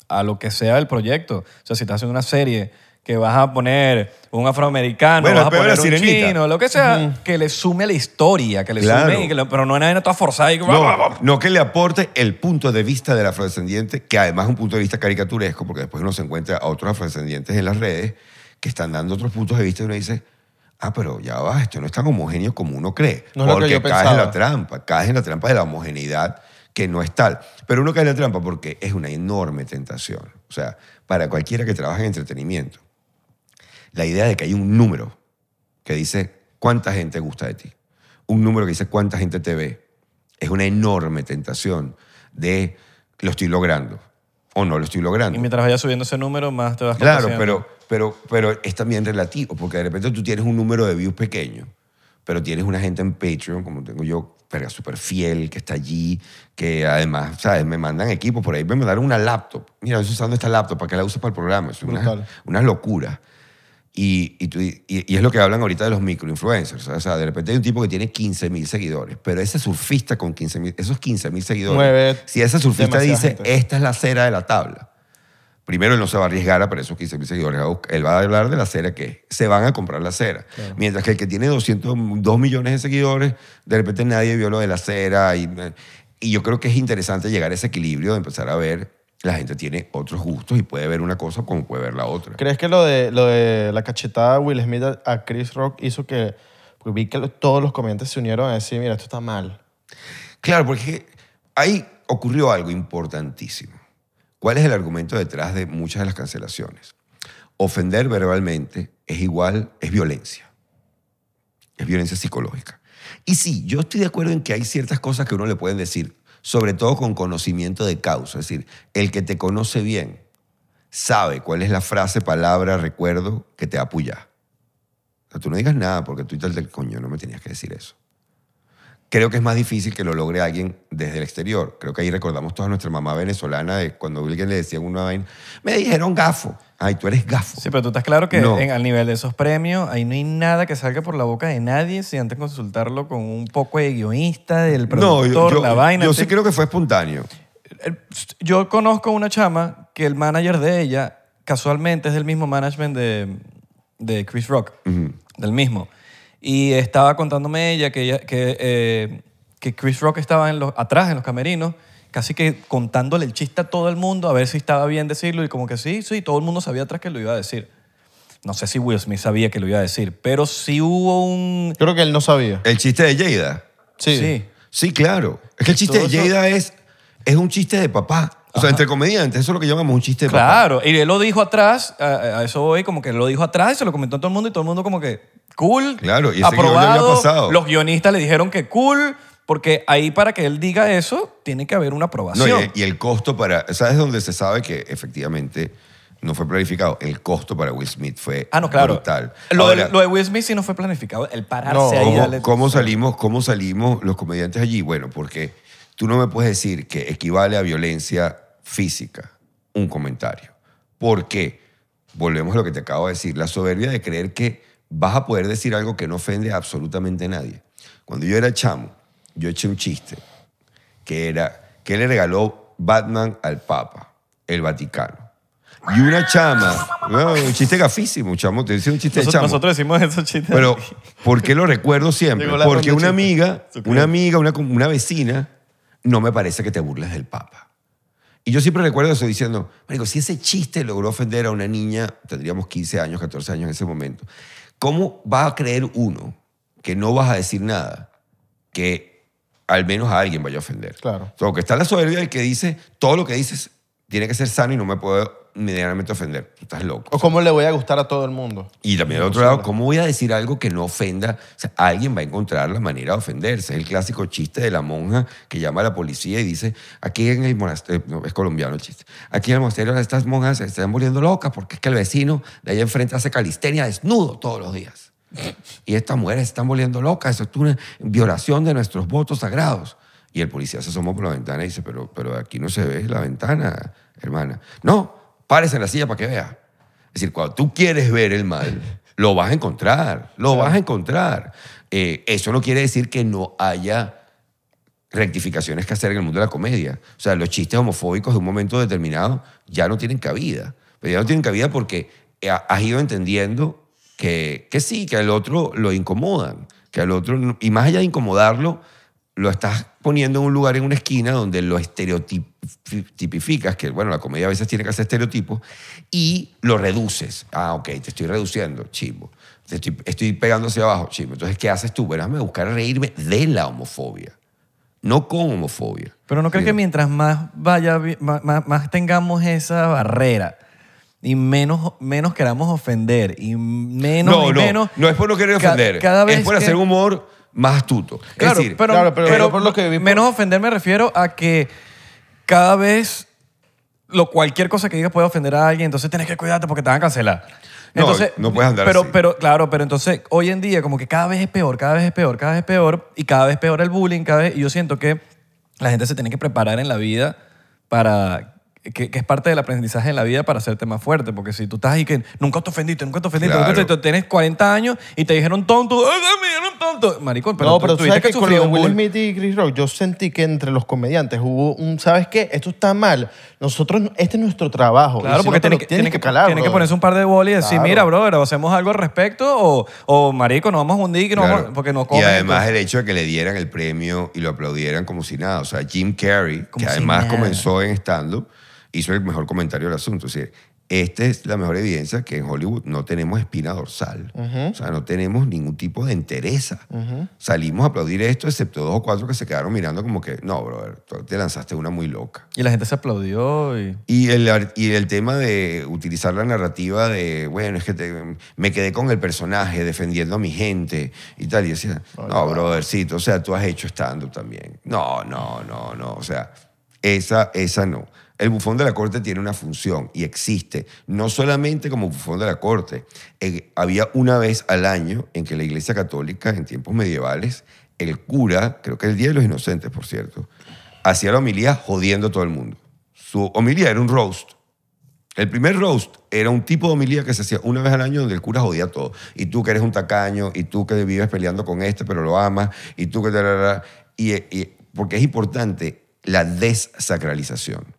a, lo que sea el proyecto. O sea, si estás haciendo una serie que vas a poner un afroamericano, vas a poner un chino, lo que sea, que le sume la historia, que le sume, pero no es nada toda forzada. Y no, no que le aporte el punto de vista del afrodescendiente, que además es un punto de vista caricaturesco, porque después uno se encuentra a otros afrodescendientes en las redes que están dando otros puntos de vista y uno dice, ah, pero ya va, esto no es tan homogéneo como uno cree, porque caes en la trampa, caes en la trampa de la homogeneidad que no es tal. Pero uno cae en la trampa porque es una enorme tentación, o sea, para cualquiera que trabaja en entretenimiento la idea de que hay un número que dice cuánta gente gusta de ti, un número que dice cuánta gente te ve, es una enorme tentación de lo estoy logrando o no lo estoy logrando. Y mientras vaya subiendo ese número, más te vas Claro, pero, pero, pero es también relativo, porque de repente tú tienes un número de views pequeño, pero tienes una gente en Patreon, como tengo yo, pero súper fiel, que está allí, que además, ¿sabes? Me mandan equipos por ahí, me mandaron una laptop. Mira, estoy usando esta laptop, ¿para que la uses para el programa? Es una, una locura. Y, es lo que hablan ahorita de los microinfluencers. O sea, de repente hay un tipo que tiene 15.000 seguidores, pero ese surfista con 15.000, esos 15.000 seguidores, si ese surfista dice, esta es la cera de la tabla, primero él no se va a arriesgar a por esos 15.000 seguidores. Él va a hablar de la cera que se van a comprar la cera. Mientras que el que tiene 202 millones de seguidores, de repente nadie vio lo de la cera. Y, y yo creo que es interesante llegar a ese equilibrio de empezar a ver la gente tiene otros gustos y puede ver una cosa como puede ver la otra. ¿Crees que lo de, lo de la cachetada Will Smith a Chris Rock hizo que... vi que todos los comediantes se unieron a decir, mira, esto está mal. Claro, porque ahí ocurrió algo importantísimo. ¿Cuál es el argumento detrás de muchas de las cancelaciones? Ofender verbalmente es igual, es violencia. Es violencia psicológica. Y sí, yo estoy de acuerdo en que hay ciertas cosas que uno le pueden decir sobre todo con conocimiento de causa. Es decir, el que te conoce bien sabe cuál es la frase, palabra, recuerdo que te apoya. O tú no digas nada porque tú y tal del coño no me tenías que decir eso creo que es más difícil que lo logre alguien desde el exterior. Creo que ahí recordamos toda nuestra mamá venezolana de cuando alguien le decía una vaina, me dijeron gafo. Ay, tú eres gafo. Sí, pero tú estás claro que al nivel de esos premios, ahí no hay nada que salga por la boca de nadie si antes consultarlo con un poco de guionista, del productor, no, yo, la vaina. Yo sí creo que fue espontáneo. Eh, yo conozco una chama que el manager de ella, casualmente, es del mismo management de, Chris Rock. Del mismo. Y estaba contándome ella que, que, eh, que Chris Rock estaba atrás en los camerinos, casi que contándole el chiste a todo el mundo, a ver si estaba bien decirlo. Y como que sí, sí, todo el mundo sabía atrás que lo iba a decir. No sé si Will Smith sabía que lo iba a decir, pero sí hubo un... Creo que él no sabía. El chiste de Jada. Sí. Sí, claro. Es que el chiste de Jada es, es un chiste de papá. O sea, entre comediantes, eso es lo que llamamos un chiste de papá. Claro, y él lo dijo atrás, a, eso voy, como que lo dijo atrás y se lo comentó a todo el mundo y todo el mundo como que, cool. Claro, y aprobado. pasado. Los guionistas le dijeron que cool, porque ahí para que él diga eso, tiene que haber una aprobación. No, y, el costo para. ¿Sabes dónde se sabe que efectivamente.? no fue planificado. El costo para Will Smith fue ah, claro. brutal. Lo, de, Will Smith sí no fue planificado. El pararse ahí. ¿cómo, ¿cómo, salimos, ¿Cómo salimos los comediantes allí? Bueno, porque tú no me puedes decir que equivale a violencia física un comentario. Porque, Volvemos a lo que te acabo de decir. La soberbia de creer que vas a poder decir algo que no ofende a absolutamente nadie. Cuando yo era chamo, yo eché un chiste que era que le regaló Batman al Papa, el Vaticano. Y una chama, un chiste gafísimo, chamo, te decía un chiste chamo. Nosotros decimos esos chistes. Pero ¿por qué lo recuerdo siempre? Porque una amiga, una amiga, una vecina, no me parece que te burles del Papa. Y yo siempre recuerdo eso diciendo, marico, si ese chiste logró ofender a una niña, tendríamos 15 años, 14 años en ese momento ¿Cómo va a creer uno que no vas a decir nada que al menos a alguien vaya a ofender? Claro. O que está la soberbia del que dice, todo lo que dices tiene que ser sano y no me puedo medianamente ofender. estás loco. O, cómo le voy a gustar a todo el mundo. Y también al otro lado, ¿cómo voy a decir algo que no ofenda? alguien va a encontrar la manera de ofenderse. Es el clásico chiste de la monja que llama a la policía y dice, aquí en el monasterio, es colombiano el chiste, aquí en el monasterio estas monjas se están volviendo locas porque es que el vecino de allá enfrente hace calistenia desnudo todos los días. Y estas mujeres se están volviendo locas, eso es una violación de nuestros votos sagrados. Y el policía se asomó por la ventana y dice, pero, pero aquí no se ve la ventana, hermana. No, Párese en la silla para que vea. Es decir, cuando tú quieres ver el mal, lo vas a encontrar, lo vas a encontrar. Eh, eso no quiere decir que no haya rectificaciones que hacer en el mundo de la comedia. O sea, los chistes homofóbicos de un momento determinado ya no tienen cabida. Pero pues ya no tienen cabida porque eh, has ido entendiendo que, sí, que al otro lo incomodan, que al otro, y más allá de incomodarlo, lo estás poniendo en un lugar, en una esquina, donde lo estereotipificas, que bueno, la comedia a veces tiene que hacer estereotipos, y lo reduces. Ah, ok, te estoy reduciendo, chivo Te estoy, pegando hacia abajo, chivo Entonces, ¿qué haces tú? Me buscar reírme de la homofobia, no con homofobia. Pero no crees que mientras más vaya, más, tengamos esa barrera, y menos, menos queramos ofender y menos no, no, menos, no es por no querer ofender es por hacer humor más astuto. Es decir, pero, por lo que menos ofender me refiero a que cada vez lo, cualquier cosa que digas puede ofender a alguien, entonces tienes que cuidarte porque te van a cancelar. No, puedes andar pero, así. Pero, claro, pero entonces hoy en día como que cada vez es peor, cada vez es peor, cada vez es peor y cada vez peor el bullying, cada vez, y yo siento que la gente se tiene que preparar en la vida para que, es parte del aprendizaje en la vida para hacerte más fuerte. Porque si tú estás ahí que nunca te ofendiste, nunca te ofendiste, nunca te tienes 40 años y te dijeron tonto, ¡Ay, me un tonto. Marico, pero, no, pero tú, sabes que, con Will Smith y Chris Rock, yo sentí que entre los comediantes hubo un, ¿sabes qué? Esto está mal. Nosotros, este es nuestro trabajo. Claro, porque tienen, que, calar, tienen que ponerse un par de bolas y decir, mira, brother, hacemos algo al respecto o, marico, nos vamos a hundir porque no Y además el hecho de que le dieran el premio y lo aplaudieran como si nada. O sea, Jim Carrey, que además comenzó en stand-up, hizo el mejor comentario del asunto. O sea, esta es la mejor evidencia que en Hollywood no tenemos espina dorsal. O sea, no tenemos ningún tipo de entereza. Salimos a aplaudir esto, excepto dos o cuatro que se quedaron mirando como que, no, brother, tú te lanzaste una muy loca. Y la gente se aplaudió. Y, y, el, y el tema de utilizar la narrativa de, bueno, es que me quedé con el personaje defendiendo a mi gente y tal. Y decía, no, brothercito, o sea, tú has hecho stand-up también. No, no, no, no. O sea, esa, esa no. El bufón de la corte tiene una función y existe, no solamente como bufón de la corte. Eh, había una vez al año en que la Iglesia Católica, en tiempos medievales, el cura, creo que el Día de los Inocentes, por cierto, hacía la homilía jodiendo a todo el mundo. Su homilía era un roast. El primer roast era un tipo de homilía que se hacía una vez al año donde el cura jodía todo. Y tú que eres un tacaño, y tú que vives peleando con este pero lo amas, y tú que... te y, porque es importante la desacralización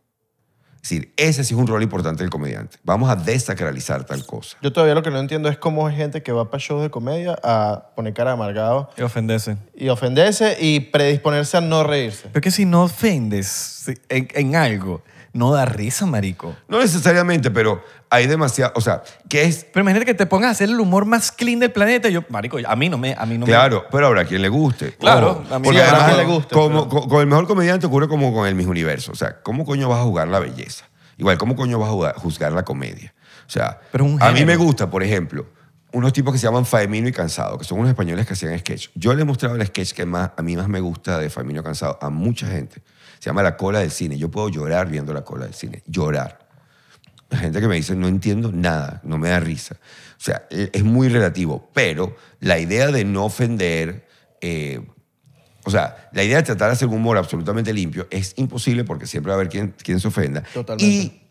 decir, ese sí es un rol importante del comediante. Vamos a desacralizar tal cosa. Yo todavía lo que no entiendo es cómo hay gente que va para shows de comedia a poner cara amargado Y ofenderse. y ofenderse y predisponerse a no reírse. Pero que si no ofendes en algo, no da risa, marico. No necesariamente, pero hay demasiado, o sea, que es... Pero imagínate que te pongas a hacer el humor más clean del planeta. Yo, marico, a mí no me... A mí no claro, pero habrá quien le guste. Claro, a mí además, le gusta. Como, Con el mejor comediante ocurre como con el Mis Universo. O sea, ¿cómo coño vas a jugar la belleza? Igual, ¿cómo coño vas a juzgar la comedia? O sea, pero a mí me gusta, por ejemplo, unos tipos que se llaman Faemino y Cansado, que son unos españoles que hacían sketch. Yo le he mostrado el sketch que más, a mí más me gusta de Faemino y Cansado a mucha gente. Se llama La cola del cine. Yo puedo llorar viendo La cola del cine. Llorar. La gente que me dice, no entiendo nada, no me da risa. O sea, e, es muy relativo, pero la idea de no ofender, eh, o sea, la idea de tratar de hacer un humor absolutamente limpio es imposible porque siempre va a haber quien, se ofenda. Totalmente. Y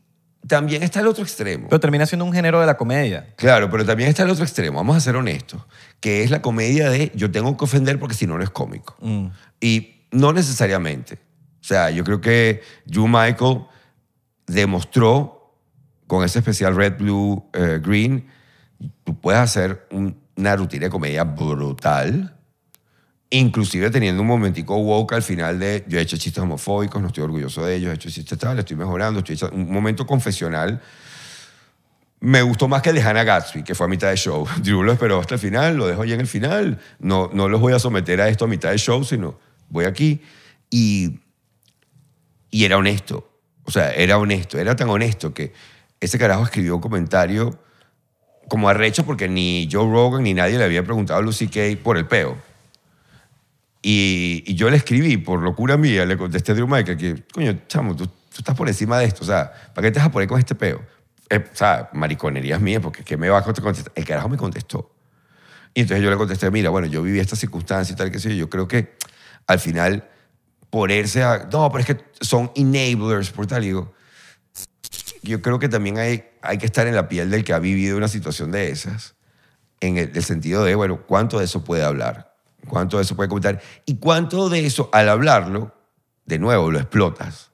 también está el otro extremo. Pero termina siendo un género de la comedia. Claro, pero también está el otro extremo, vamos a ser honestos, que es la comedia de yo tengo que ofender porque si no, no es cómico. Mm. Y no necesariamente. O sea, yo creo que Drew Michael demostró con ese especial Red, Blue, eh, Green, tú puedes hacer una rutina de comedia brutal, inclusive teniendo un momentico woke al final de yo he hecho chistes homofóbicos, no estoy orgulloso de ellos, he hecho chistes tal, estoy mejorando, estoy hecho, un momento confesional. Me gustó más que el de Hannah Gatsby, que fue a mitad de show. Drew lo esperó hasta el final, lo dejo ya en el final. No, no los voy a someter a esto a mitad de show, sino voy aquí. Y y era honesto. O sea, era honesto. Era tan honesto que ese carajo escribió un comentario como arrecho porque ni Joe Rogan ni nadie le había preguntado a Lucy Kay por el peo. Y, yo le escribí, por locura mía, le contesté a Drew Michael que, coño, chamo, tú, estás por encima de esto. O sea, ¿para qué te vas a poner con este peo? Eh, o sea, mariconerías mías, porque ¿qué me vas a contestar? El carajo me contestó. Y entonces yo le contesté, mira, bueno, yo viví esta circunstancia y tal, que sé Yo creo que al final ponerse a, no, pero es que son enablers, por pues, tal, digo, yo creo que también hay, hay que estar en la piel del que ha vivido una situación de esas, en el, sentido de, bueno, ¿cuánto de eso puede hablar? ¿Cuánto de eso puede comentar? Y cuánto de eso, al hablarlo, de nuevo, lo explotas.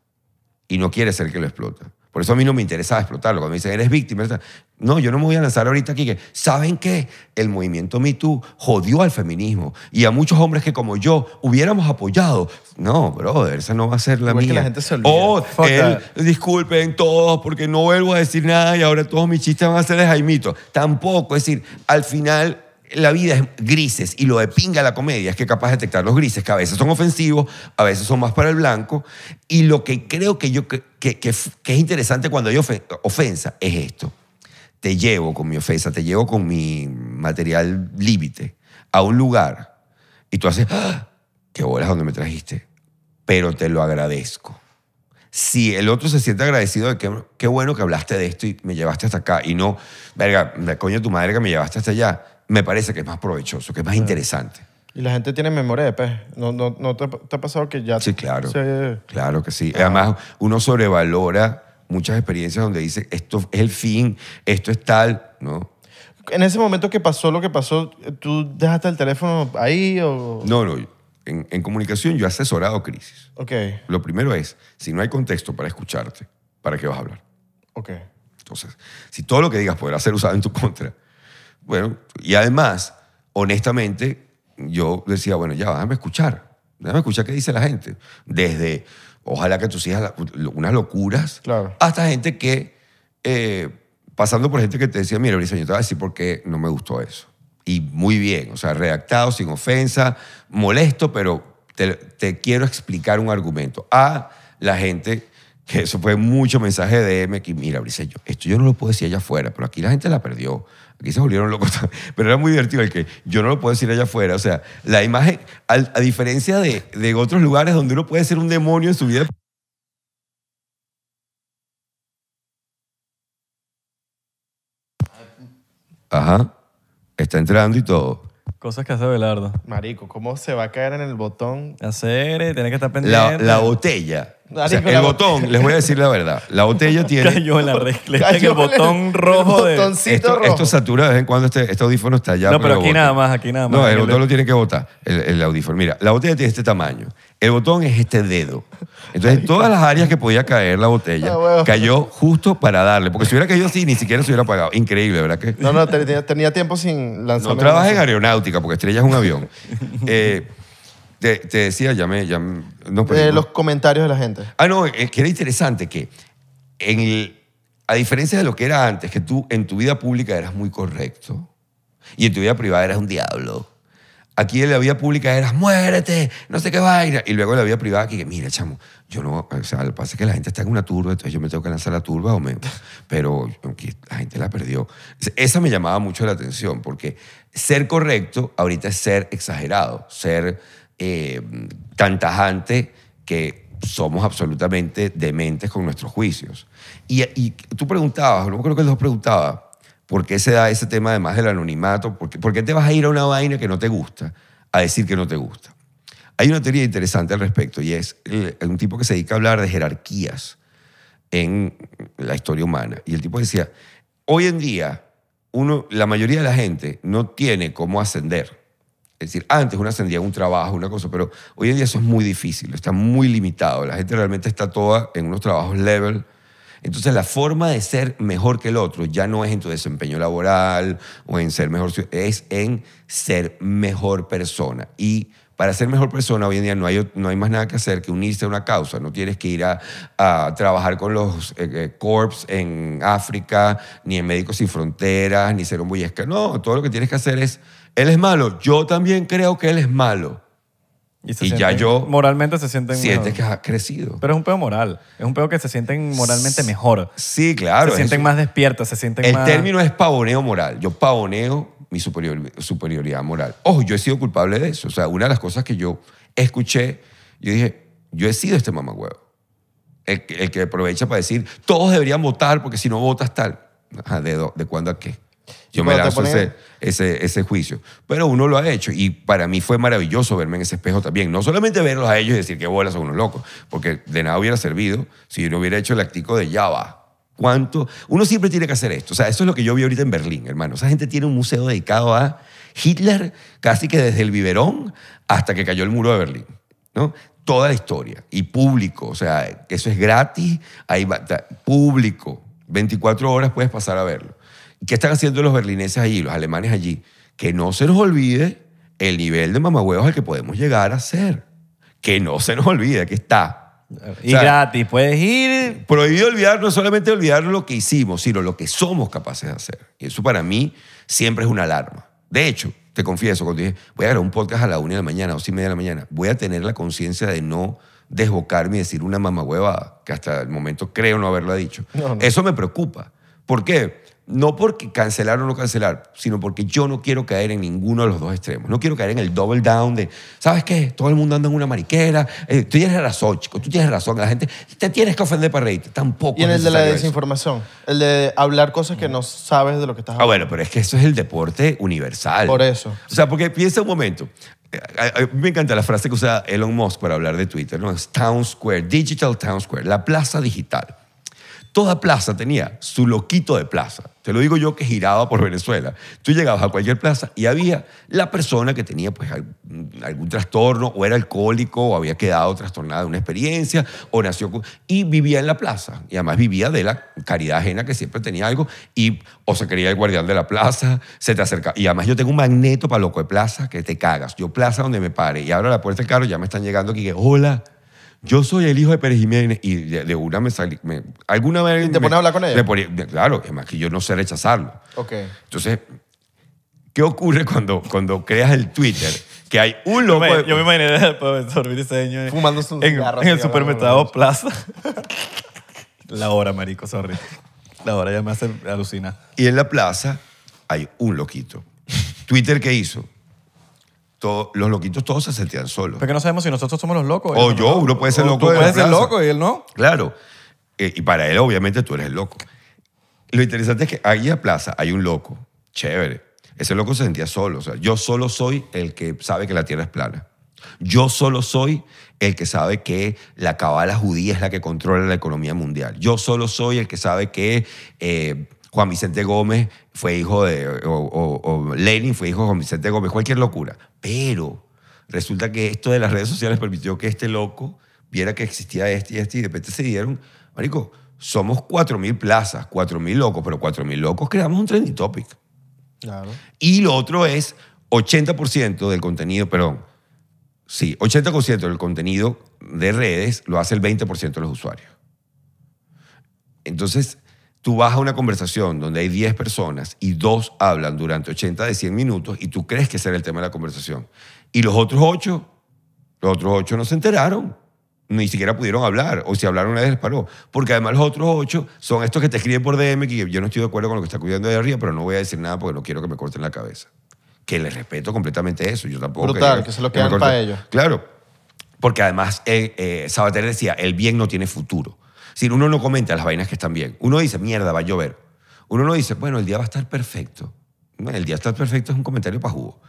Y no quieres ser que lo explota. Por eso a mí no me interesaba explotarlo. Cuando me dicen, eres víctima, no, yo no me voy a lanzar ahorita aquí. Que, ¿Saben qué? El movimiento #MeToo jodió al feminismo y a muchos hombres que como yo hubiéramos apoyado. No, brother, esa no va a ser la Igual mía. Que la gente se olvida. Oh, disculpen todos porque no vuelvo a decir nada y ahora todos mis chistes van a ser de Jaimito. Tampoco, es decir, al final la vida es grises y lo de pinga la comedia es que capaz de detectar los grises, que a veces son ofensivos, a veces son más para el blanco. Y lo que creo que, yo, que, que, que es interesante cuando hay ofensa es esto. Te llevo con mi ofensa, te llevo con mi material límite a un lugar y tú haces, ¡Ah! qué bolas donde me trajiste, pero te lo agradezco. Si el otro se siente agradecido de que qué bueno que hablaste de esto y me llevaste hasta acá y no, verga, coño tu madre que me llevaste hasta allá, me parece que es más provechoso, que es más interesante. Y la gente tiene memoria de ¿No, no, no te, ha pasado que ya...? Sí, claro. Claro que sí. Ah. Además, uno sobrevalora muchas experiencias donde dice, esto es el fin, esto es tal, ¿no? En ese momento que pasó lo que pasó, ¿tú dejaste el teléfono ahí o...? No, no. En, en comunicación yo he asesorado crisis. Ok. Lo primero es, si no hay contexto para escucharte, ¿para qué vas a hablar? Ok. Entonces, si todo lo que digas podrá ser usado en tu contra, bueno, y además, honestamente, yo decía, bueno, ya, déjame escuchar, déjame escuchar qué dice la gente. Desde, ojalá que tus hijas, unas locuras, hasta gente que, eh, pasando por gente que te decía, mira, yo te voy a decir por qué no me gustó eso. Y muy bien, o sea, redactado, sin ofensa, molesto, pero te, quiero explicar un argumento. A la gente que eso fue mucho mensaje de DM que mira, Briseño, esto yo no lo puedo decir allá afuera, pero aquí la gente la perdió. Aquí se volvieron locos, pero era muy divertido el que yo no lo puedo decir allá afuera. O sea, la imagen, a, diferencia de, otros lugares donde uno puede ser un demonio en su vida Ajá. Está entrando y todo. Cosas que hace Belardo. Marico, ¿cómo se va a caer en el botón? Hacer, eh, tiene que estar pendiente. la botella el botón, les voy a decir la verdad. La botella tiene. Cayó en la el botón rojo el Esto, rojo. esto, satura de vez en cuando este, este audífono está allá. No, pero, aquí nada más, aquí nada más. No, el botón lo tiene que botar, el, audífono. Mira, la botella tiene este tamaño. El botón es este dedo. Entonces, en todas las áreas que podía caer la botella, ah, cayó justo para darle. Porque si hubiera caído así, ni siquiera se hubiera apagado. Increíble, ¿verdad que? No, no, tenía, tiempo sin lanzar. No trabajas en aeronáutica, porque estrella es un avión. Eh, te, decía, llamé me... Pues, los comentarios de la gente. Ah, no, es que era interesante que a diferencia de lo que era antes, que tú en tu vida pública eras muy correcto y en tu vida privada eras un diablo. Aquí en la vida pública eras muérete, no sé qué vaina. Y luego en la vida privada, que mira, chamo, yo no, o sea, lo que pasa es que la gente está en una turba, entonces yo me tengo que lanzar a la turba o me. Pero aunque la gente la perdió. Esa me llamaba mucho la atención, porque ser correcto ahorita es ser exagerado, ser eh, tan tajante que somos absolutamente dementes con nuestros juicios. Y, tú preguntabas, no creo que los preguntaba, ¿por qué se da ese tema además del anonimato? ¿Por qué, te vas a ir a una vaina que no te gusta a decir que no te gusta? Hay una teoría interesante al respecto y es un tipo que se dedica a hablar de jerarquías en la historia humana. Y el tipo decía, hoy en día uno, la mayoría de la gente no tiene cómo ascender. Es decir, antes uno ascendía un trabajo, una cosa, pero hoy en día eso es muy difícil, está muy limitado. La gente realmente está toda en unos trabajos level. Entonces la forma de ser mejor que el otro ya no es en tu desempeño laboral o en ser mejor, es en ser mejor persona. Y para ser mejor persona hoy en día no hay, no hay más nada que hacer que unirse a una causa. No tienes que ir a, trabajar con los eh, eh, corps en África, ni en Médicos Sin Fronteras, ni ser un bullesca. No, todo lo que tienes que hacer es él es malo. Yo también creo que él es malo. Y, ya yo... Moralmente se sienten... Siente que ha crecido. Pero es un peo moral. Es un peo que se sienten moralmente mejor. Sí, claro. Se sienten más despiertos, se sienten El término es pavoneo moral. Yo pavoneo mi superior, superioridad moral. Ojo, yo he sido culpable de eso. O sea, una de las cosas que yo escuché, yo dije, yo he sido este mamagüevo. El, que aprovecha para decir, todos deberían votar porque si no votas tal. ¿de, ¿De cuándo a qué? Yo me lanzo ese, ese, juicio. Pero uno lo ha hecho y para mí fue maravilloso verme en ese espejo también. No solamente verlos a ellos y decir que bolas son unos locos, porque de nada hubiera servido si yo no hubiera hecho el actico de Java. ¿Cuánto? Uno siempre tiene que hacer esto. O sea, eso es lo que yo vi ahorita en Berlín, hermano. Esa gente tiene un museo dedicado a Hitler casi que desde el biberón hasta que cayó el muro de Berlín. ¿no? Toda la historia. Y público. O sea, eso es gratis. Ahí público. 24 horas puedes pasar a verlo. ¿Qué están haciendo los berlineses allí, los alemanes allí? Que no se nos olvide el nivel de mamahuevos al que podemos llegar a ser. Que no se nos olvide que está. Y gratis, puedes ir. Prohibido olvidar, no solamente olvidar lo que hicimos, sino lo que somos capaces de hacer. Y eso para mí siempre es una alarma. De hecho, te confieso, cuando dije, voy a grabar un podcast a la una de la mañana, o y media de la mañana, voy a tener la conciencia de no desbocarme y decir una mamahueva que hasta el momento creo no haberla dicho. Eso me preocupa. ¿Por qué? no porque cancelar o no cancelar, sino porque yo no quiero caer en ninguno de los dos extremos. No quiero caer en el double down de, ¿sabes qué? Todo el mundo anda en una mariquera. Eh, tú tienes razón, chico, tú tienes razón. La gente te tienes que ofender para reírte. Tampoco. Y el de la desinformación, el de hablar cosas que no sabes de lo que estás hablando. Ah, bueno, pero es que eso es el deporte universal. Por eso. O sea, porque piensa un momento. Eh, me encanta la frase que usa Elon Musk para hablar de Twitter, ¿no? Es Town Square, Digital Town Square, la plaza digital. Toda plaza tenía su loquito de plaza. Te lo digo yo que giraba por Venezuela. Tú llegabas a cualquier plaza y había la persona que tenía pues algún trastorno o era alcohólico o había quedado trastornada de una experiencia o nació y vivía en la plaza. Y además vivía de la caridad ajena que siempre tenía algo y o se quería el guardián de la plaza, se te acercaba. Y además yo tengo un magneto para loco de plaza que te cagas. Yo plaza donde me pare y abro la puerta del carro ya me están llegando aquí que hola yo soy el hijo de Pérez Jiménez y de, una me salí, alguna vez... te a hablar con él, claro, es más que yo no sé rechazarlo. Ok. Entonces, ¿qué ocurre cuando, creas el Twitter? Que hay un loco... yo me imaginé dormir ese año Fumando su en, en el supermercado Plaza. La hora, marico, sorry. La hora ya me hace alucinar. Y en la plaza hay un loquito. Twitter, ¿qué hizo? los loquitos todos se sentían solos. Porque no sabemos si nosotros somos los locos. O yo, uno puede ser loco. Tú puedes ser loco y él no. Claro. Eh, y para él, obviamente, tú eres el loco. Lo interesante es que ahí a plaza hay un loco. Chévere. Ese loco se sentía solo. O sea, yo solo soy el que sabe que la tierra es plana. Yo solo soy el que sabe que la cabala judía es la que controla la economía mundial. Yo solo soy el que sabe que. Eh, Juan Vicente Gómez fue hijo de, o, Lenin fue hijo de Juan Vicente Gómez, cualquier locura. Pero resulta que esto de las redes sociales permitió que este loco viera que existía este y este y de repente se dieron, marico, somos 4.000 plazas, 4.000 locos, pero 4.000 locos creamos un trending topic. Claro. Y lo otro es 80% del contenido, perdón, sí, 80% del contenido de redes lo hace el 20% de los usuarios. Entonces, tú vas a una conversación donde hay 10 personas y dos hablan durante 80 de 100 minutos y tú crees que ese el tema de la conversación. Y los otros ocho, los otros ocho no se enteraron. Ni siquiera pudieron hablar, o si hablaron vez les paró. Porque además los otros ocho son estos que te escriben por DM, que yo no estoy de acuerdo con lo que está cuidando de arriba, pero no voy a decir nada porque no quiero que me corten la cabeza. Que les respeto completamente eso, yo tampoco. Brutal, que, se lo quedan para ellos. Claro, porque además eh, eh, Sabater decía, el bien no tiene futuro. Si uno no comenta las vainas que están bien, uno dice, mierda, va a llover. Uno no dice, bueno, el día va a estar perfecto. el día estar perfecto es un comentario para jugo.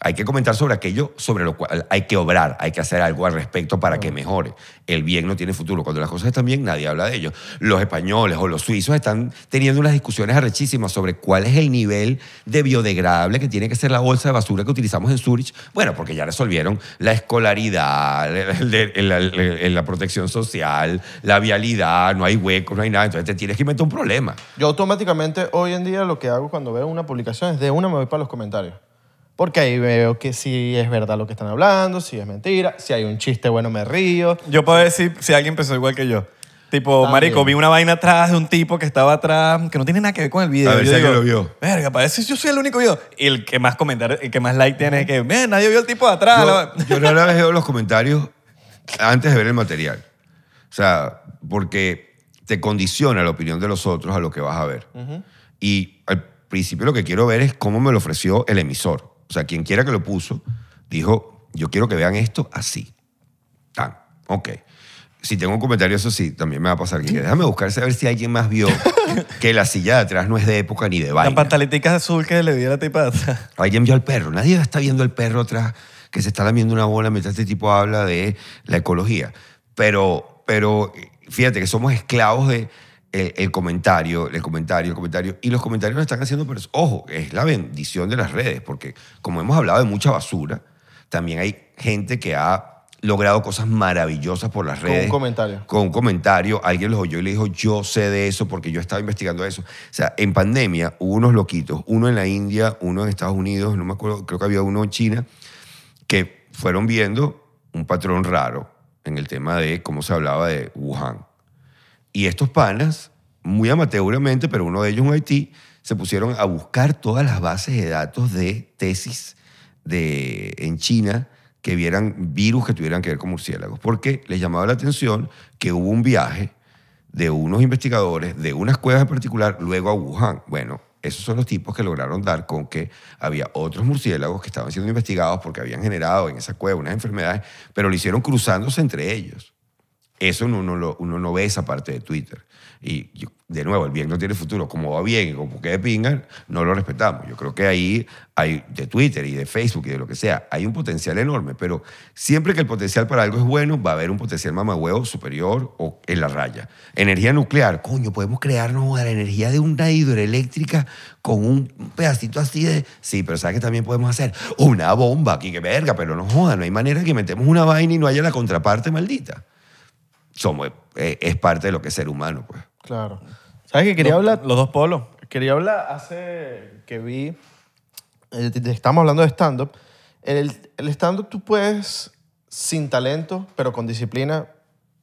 Hay que comentar sobre aquello sobre lo cual hay que obrar, hay que hacer algo al respecto para que mejore. El bien no tiene futuro. Cuando las cosas están bien, nadie habla de ello. Los españoles o los suizos están teniendo unas discusiones arrechísimas sobre cuál es el nivel de biodegradable que tiene que ser la bolsa de basura que utilizamos en Zurich. Bueno, porque ya resolvieron la escolaridad, la, protección social, la vialidad, no hay huecos, no hay nada. Entonces te tienes que inventar un problema. Yo automáticamente hoy en día lo que hago cuando veo una publicación es de una me voy para los comentarios. Porque ahí veo que si es verdad lo que están hablando, si es mentira, si hay un chiste bueno me río. Yo puedo decir si alguien pensó igual que yo. Tipo, marico, vi una vaina atrás de un tipo que estaba atrás, que no tiene nada que ver con el video. A ver si lo vio. Verga, parece yo soy el único video. Y el que más comentarios, el que más like tiene es que, man, nadie vio el tipo de atrás. Yo, no la veo los comentarios antes de ver el material. O sea, porque te condiciona la opinión de los otros a lo que vas a ver. Y al principio lo que quiero ver es cómo me lo ofreció el emisor. O sea, quien quiera que lo puso, dijo, yo quiero que vean esto así. Tan, ok. Si tengo un comentario, eso sí, también me va a pasar. déjame buscar a ver si alguien más vio que la silla de atrás no es de época ni de vaina. La pantaletica azul que le dio la tipa atrás. Alguien vio al perro. Nadie está viendo al perro atrás que se está lamiendo una bola mientras este tipo habla de la ecología. Pero, pero fíjate que somos esclavos de, el, comentario, el comentario, el comentario. Y los comentarios lo están haciendo, pero ojo, es la bendición de las redes, porque como hemos hablado de mucha basura, también hay gente que ha logrado cosas maravillosas por las redes. Con un comentario. Con un comentario, alguien los oyó y le dijo, yo sé de eso porque yo estaba investigando eso. O sea, en pandemia hubo unos loquitos, uno en la India, uno en Estados Unidos, no me acuerdo, creo que había uno en China, que fueron viendo un patrón raro en el tema de cómo se hablaba de Wuhan. Y estos panas, muy amateuramente, pero uno de ellos en Haití, se pusieron a buscar todas las bases de datos de tesis de, en China que vieran virus que tuvieran que ver con murciélagos, porque les llamaba la atención que hubo un viaje de unos investigadores de unas cuevas en particular, luego a Wuhan. Bueno, esos son los tipos que lograron dar con que había otros murciélagos que estaban siendo investigados porque habían generado en esa cueva unas enfermedades, pero lo hicieron cruzándose entre ellos. Eso uno, no ve esa parte de Twitter. Y de nuevo, el bien no tiene futuro. Como va bien y como que pingan, no lo respetamos. Yo creo que ahí hay de Twitter y de Facebook y de lo que sea, hay un potencial enorme. Pero siempre que el potencial para algo es bueno, va a haber un potencial mamahuevo superior o en la raya. Energía nuclear, coño, podemos crearnos la energía de una hidroeléctrica con un pedacito así de. Sí, pero ¿sabes que también podemos hacer? Una bomba aquí, que verga, pero no joda, no hay manera que metemos una vaina y no haya la contraparte maldita somos, eh, es parte de lo que es ser humano, pues. Claro. ¿Sabes qué quería hablar? Los dos polos. Quería hablar hace que vi, eh, estamos hablando de stand-up. El, stand-up tú puedes, sin talento, pero con disciplina,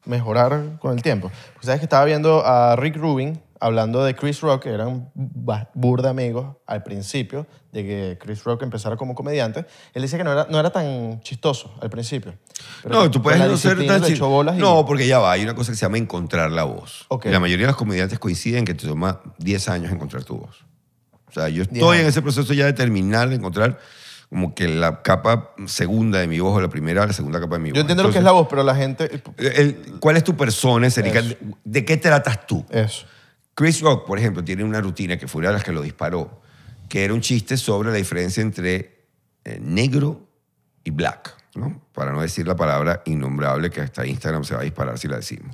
mejorar con el tiempo. Sabes que estaba viendo a Rick Rubin, hablando de Chris Rock, eran burda amigos al principio, de que Chris Rock empezara como comediante. Él dice que no era, no era tan chistoso al principio. no, tú puedes no ser tan chistoso. No, porque ya va, hay una cosa que se llama encontrar la voz. La mayoría de los comediantes coinciden que te toma 10 años encontrar tu voz. O sea, yo estoy en ese proceso ya de terminar de encontrar como que la capa segunda de mi voz o la primera, la segunda capa de mi voz. Yo entiendo lo que es la voz, pero la gente... Eh, ¿Cuál es tu persona, ¿De qué tratas tú? Eso. Chris Rock, por ejemplo, tiene una rutina que fue una de las que lo disparó, que era un chiste sobre la diferencia entre eh, negro y black, ¿no? Para no decir la palabra innombrable que hasta Instagram se va a disparar si la decimos.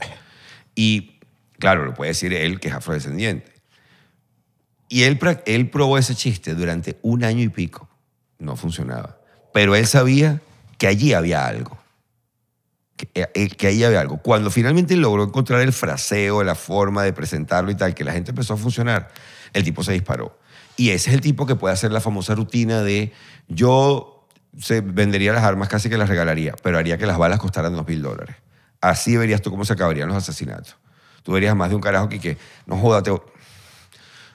Y claro, lo puede decir él, que es afrodescendiente. Y él, él probó ese chiste durante un año y pico. No funcionaba. Pero él sabía que allí había algo. Eh, que, ahí había algo. Cuando finalmente logró encontrar el fraseo, la forma de presentarlo y tal, que la gente empezó a funcionar, el tipo se disparó. Y ese es el tipo que puede hacer la famosa rutina de yo se vendería las armas casi que las regalaría, pero haría que las balas costaran dos mil dólares. Así verías tú cómo se acabarían los asesinatos. Tú verías más de un carajo que, que no joda,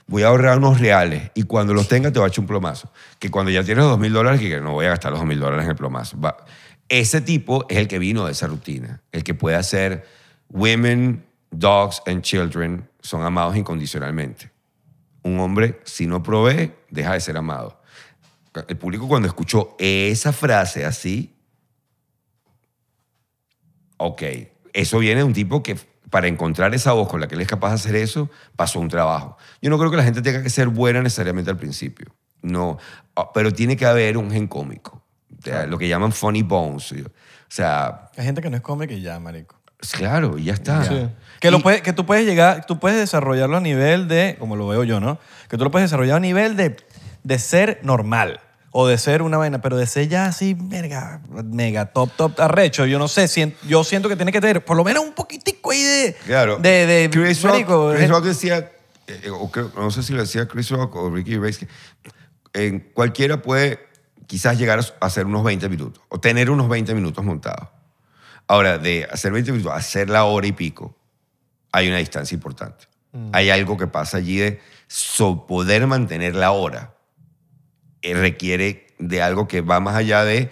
voy a ahorrar unos reales y cuando los tenga te va a echar un plomazo. Que cuando ya tienes los dos mil dólares, que no voy a gastar los dos mil dólares en el plomazo. Va. Ese tipo es el que vino de esa rutina, el que puede hacer women, dogs and children son amados incondicionalmente. Un hombre, si no provee, deja de ser amado. El público cuando escuchó esa frase así, ok, eso viene de un tipo que para encontrar esa voz con la que él es capaz de hacer eso, pasó un trabajo. Yo no creo que la gente tenga que ser buena necesariamente al principio. No, ah, pero tiene que haber un gen cómico lo que llaman funny bones. O sea... Hay gente que no es come que ya, marico. Claro, y ya está. Que, lo que tú puedes llegar, tú puedes desarrollarlo a nivel de, como lo veo yo, ¿no? Que tú lo puedes desarrollar a nivel de, de ser normal o de ser una vaina, pero de ser ya así, verga, mega top, top, arrecho. Yo no sé, yo siento que tiene que tener por lo menos un poquitico ahí de. Claro. De, de Chris, marico, eh. Rock, decía, eh, no sé si lo decía Chris Rock o Ricky Gervais, que cualquiera puede quizás llegar a hacer unos 20 minutos o tener unos 20 minutos montados. Ahora, de hacer 20 minutos a hacer la hora y pico, hay una distancia importante. Mm. Hay algo que pasa allí de poder mantener la hora. Eh, requiere de algo que va más allá de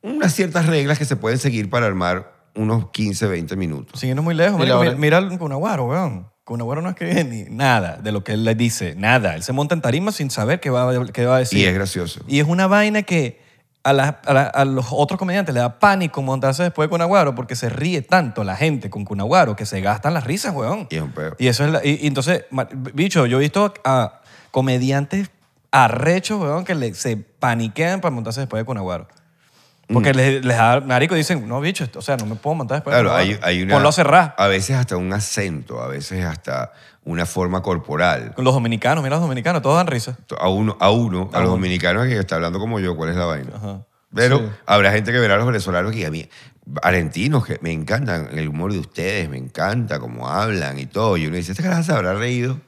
unas ciertas reglas que se pueden seguir para armar unos 15, 20 minutos. Siguiendo muy lejos. Mira, con Aguaro, weón. Kun no escribe ni nada de lo que él le dice, nada. Él se monta en tarima sin saber qué va, va a decir. Y es gracioso. Y es una vaina que a, los otros comediantes le da pánico montarse después de Kun porque se ríe tanto la gente con Cunaguaro que se gastan las risas, weón. Y eso es y, entonces, bicho, yo he visto a comediantes arrechos, weón, que se paniquean para montarse después de Cunaguaro. Porque mm. les, les, da marico y dicen, no, bicho, o sea, no me puedo montar después. Claro, hay, Ponlo a cerrar. A veces hasta un acento, a veces hasta una forma corporal. Los dominicanos, mira los dominicanos, todos dan risa. A uno, a uno, a, los dominicanos que está hablando como yo, ¿cuál es la vaina? Pero habrá gente que verá a los venezolanos y a mí, argentinos, que me encantan el humor de ustedes, me encanta cómo hablan y todo. Y uno dice, ¿esta caraja se habrá reído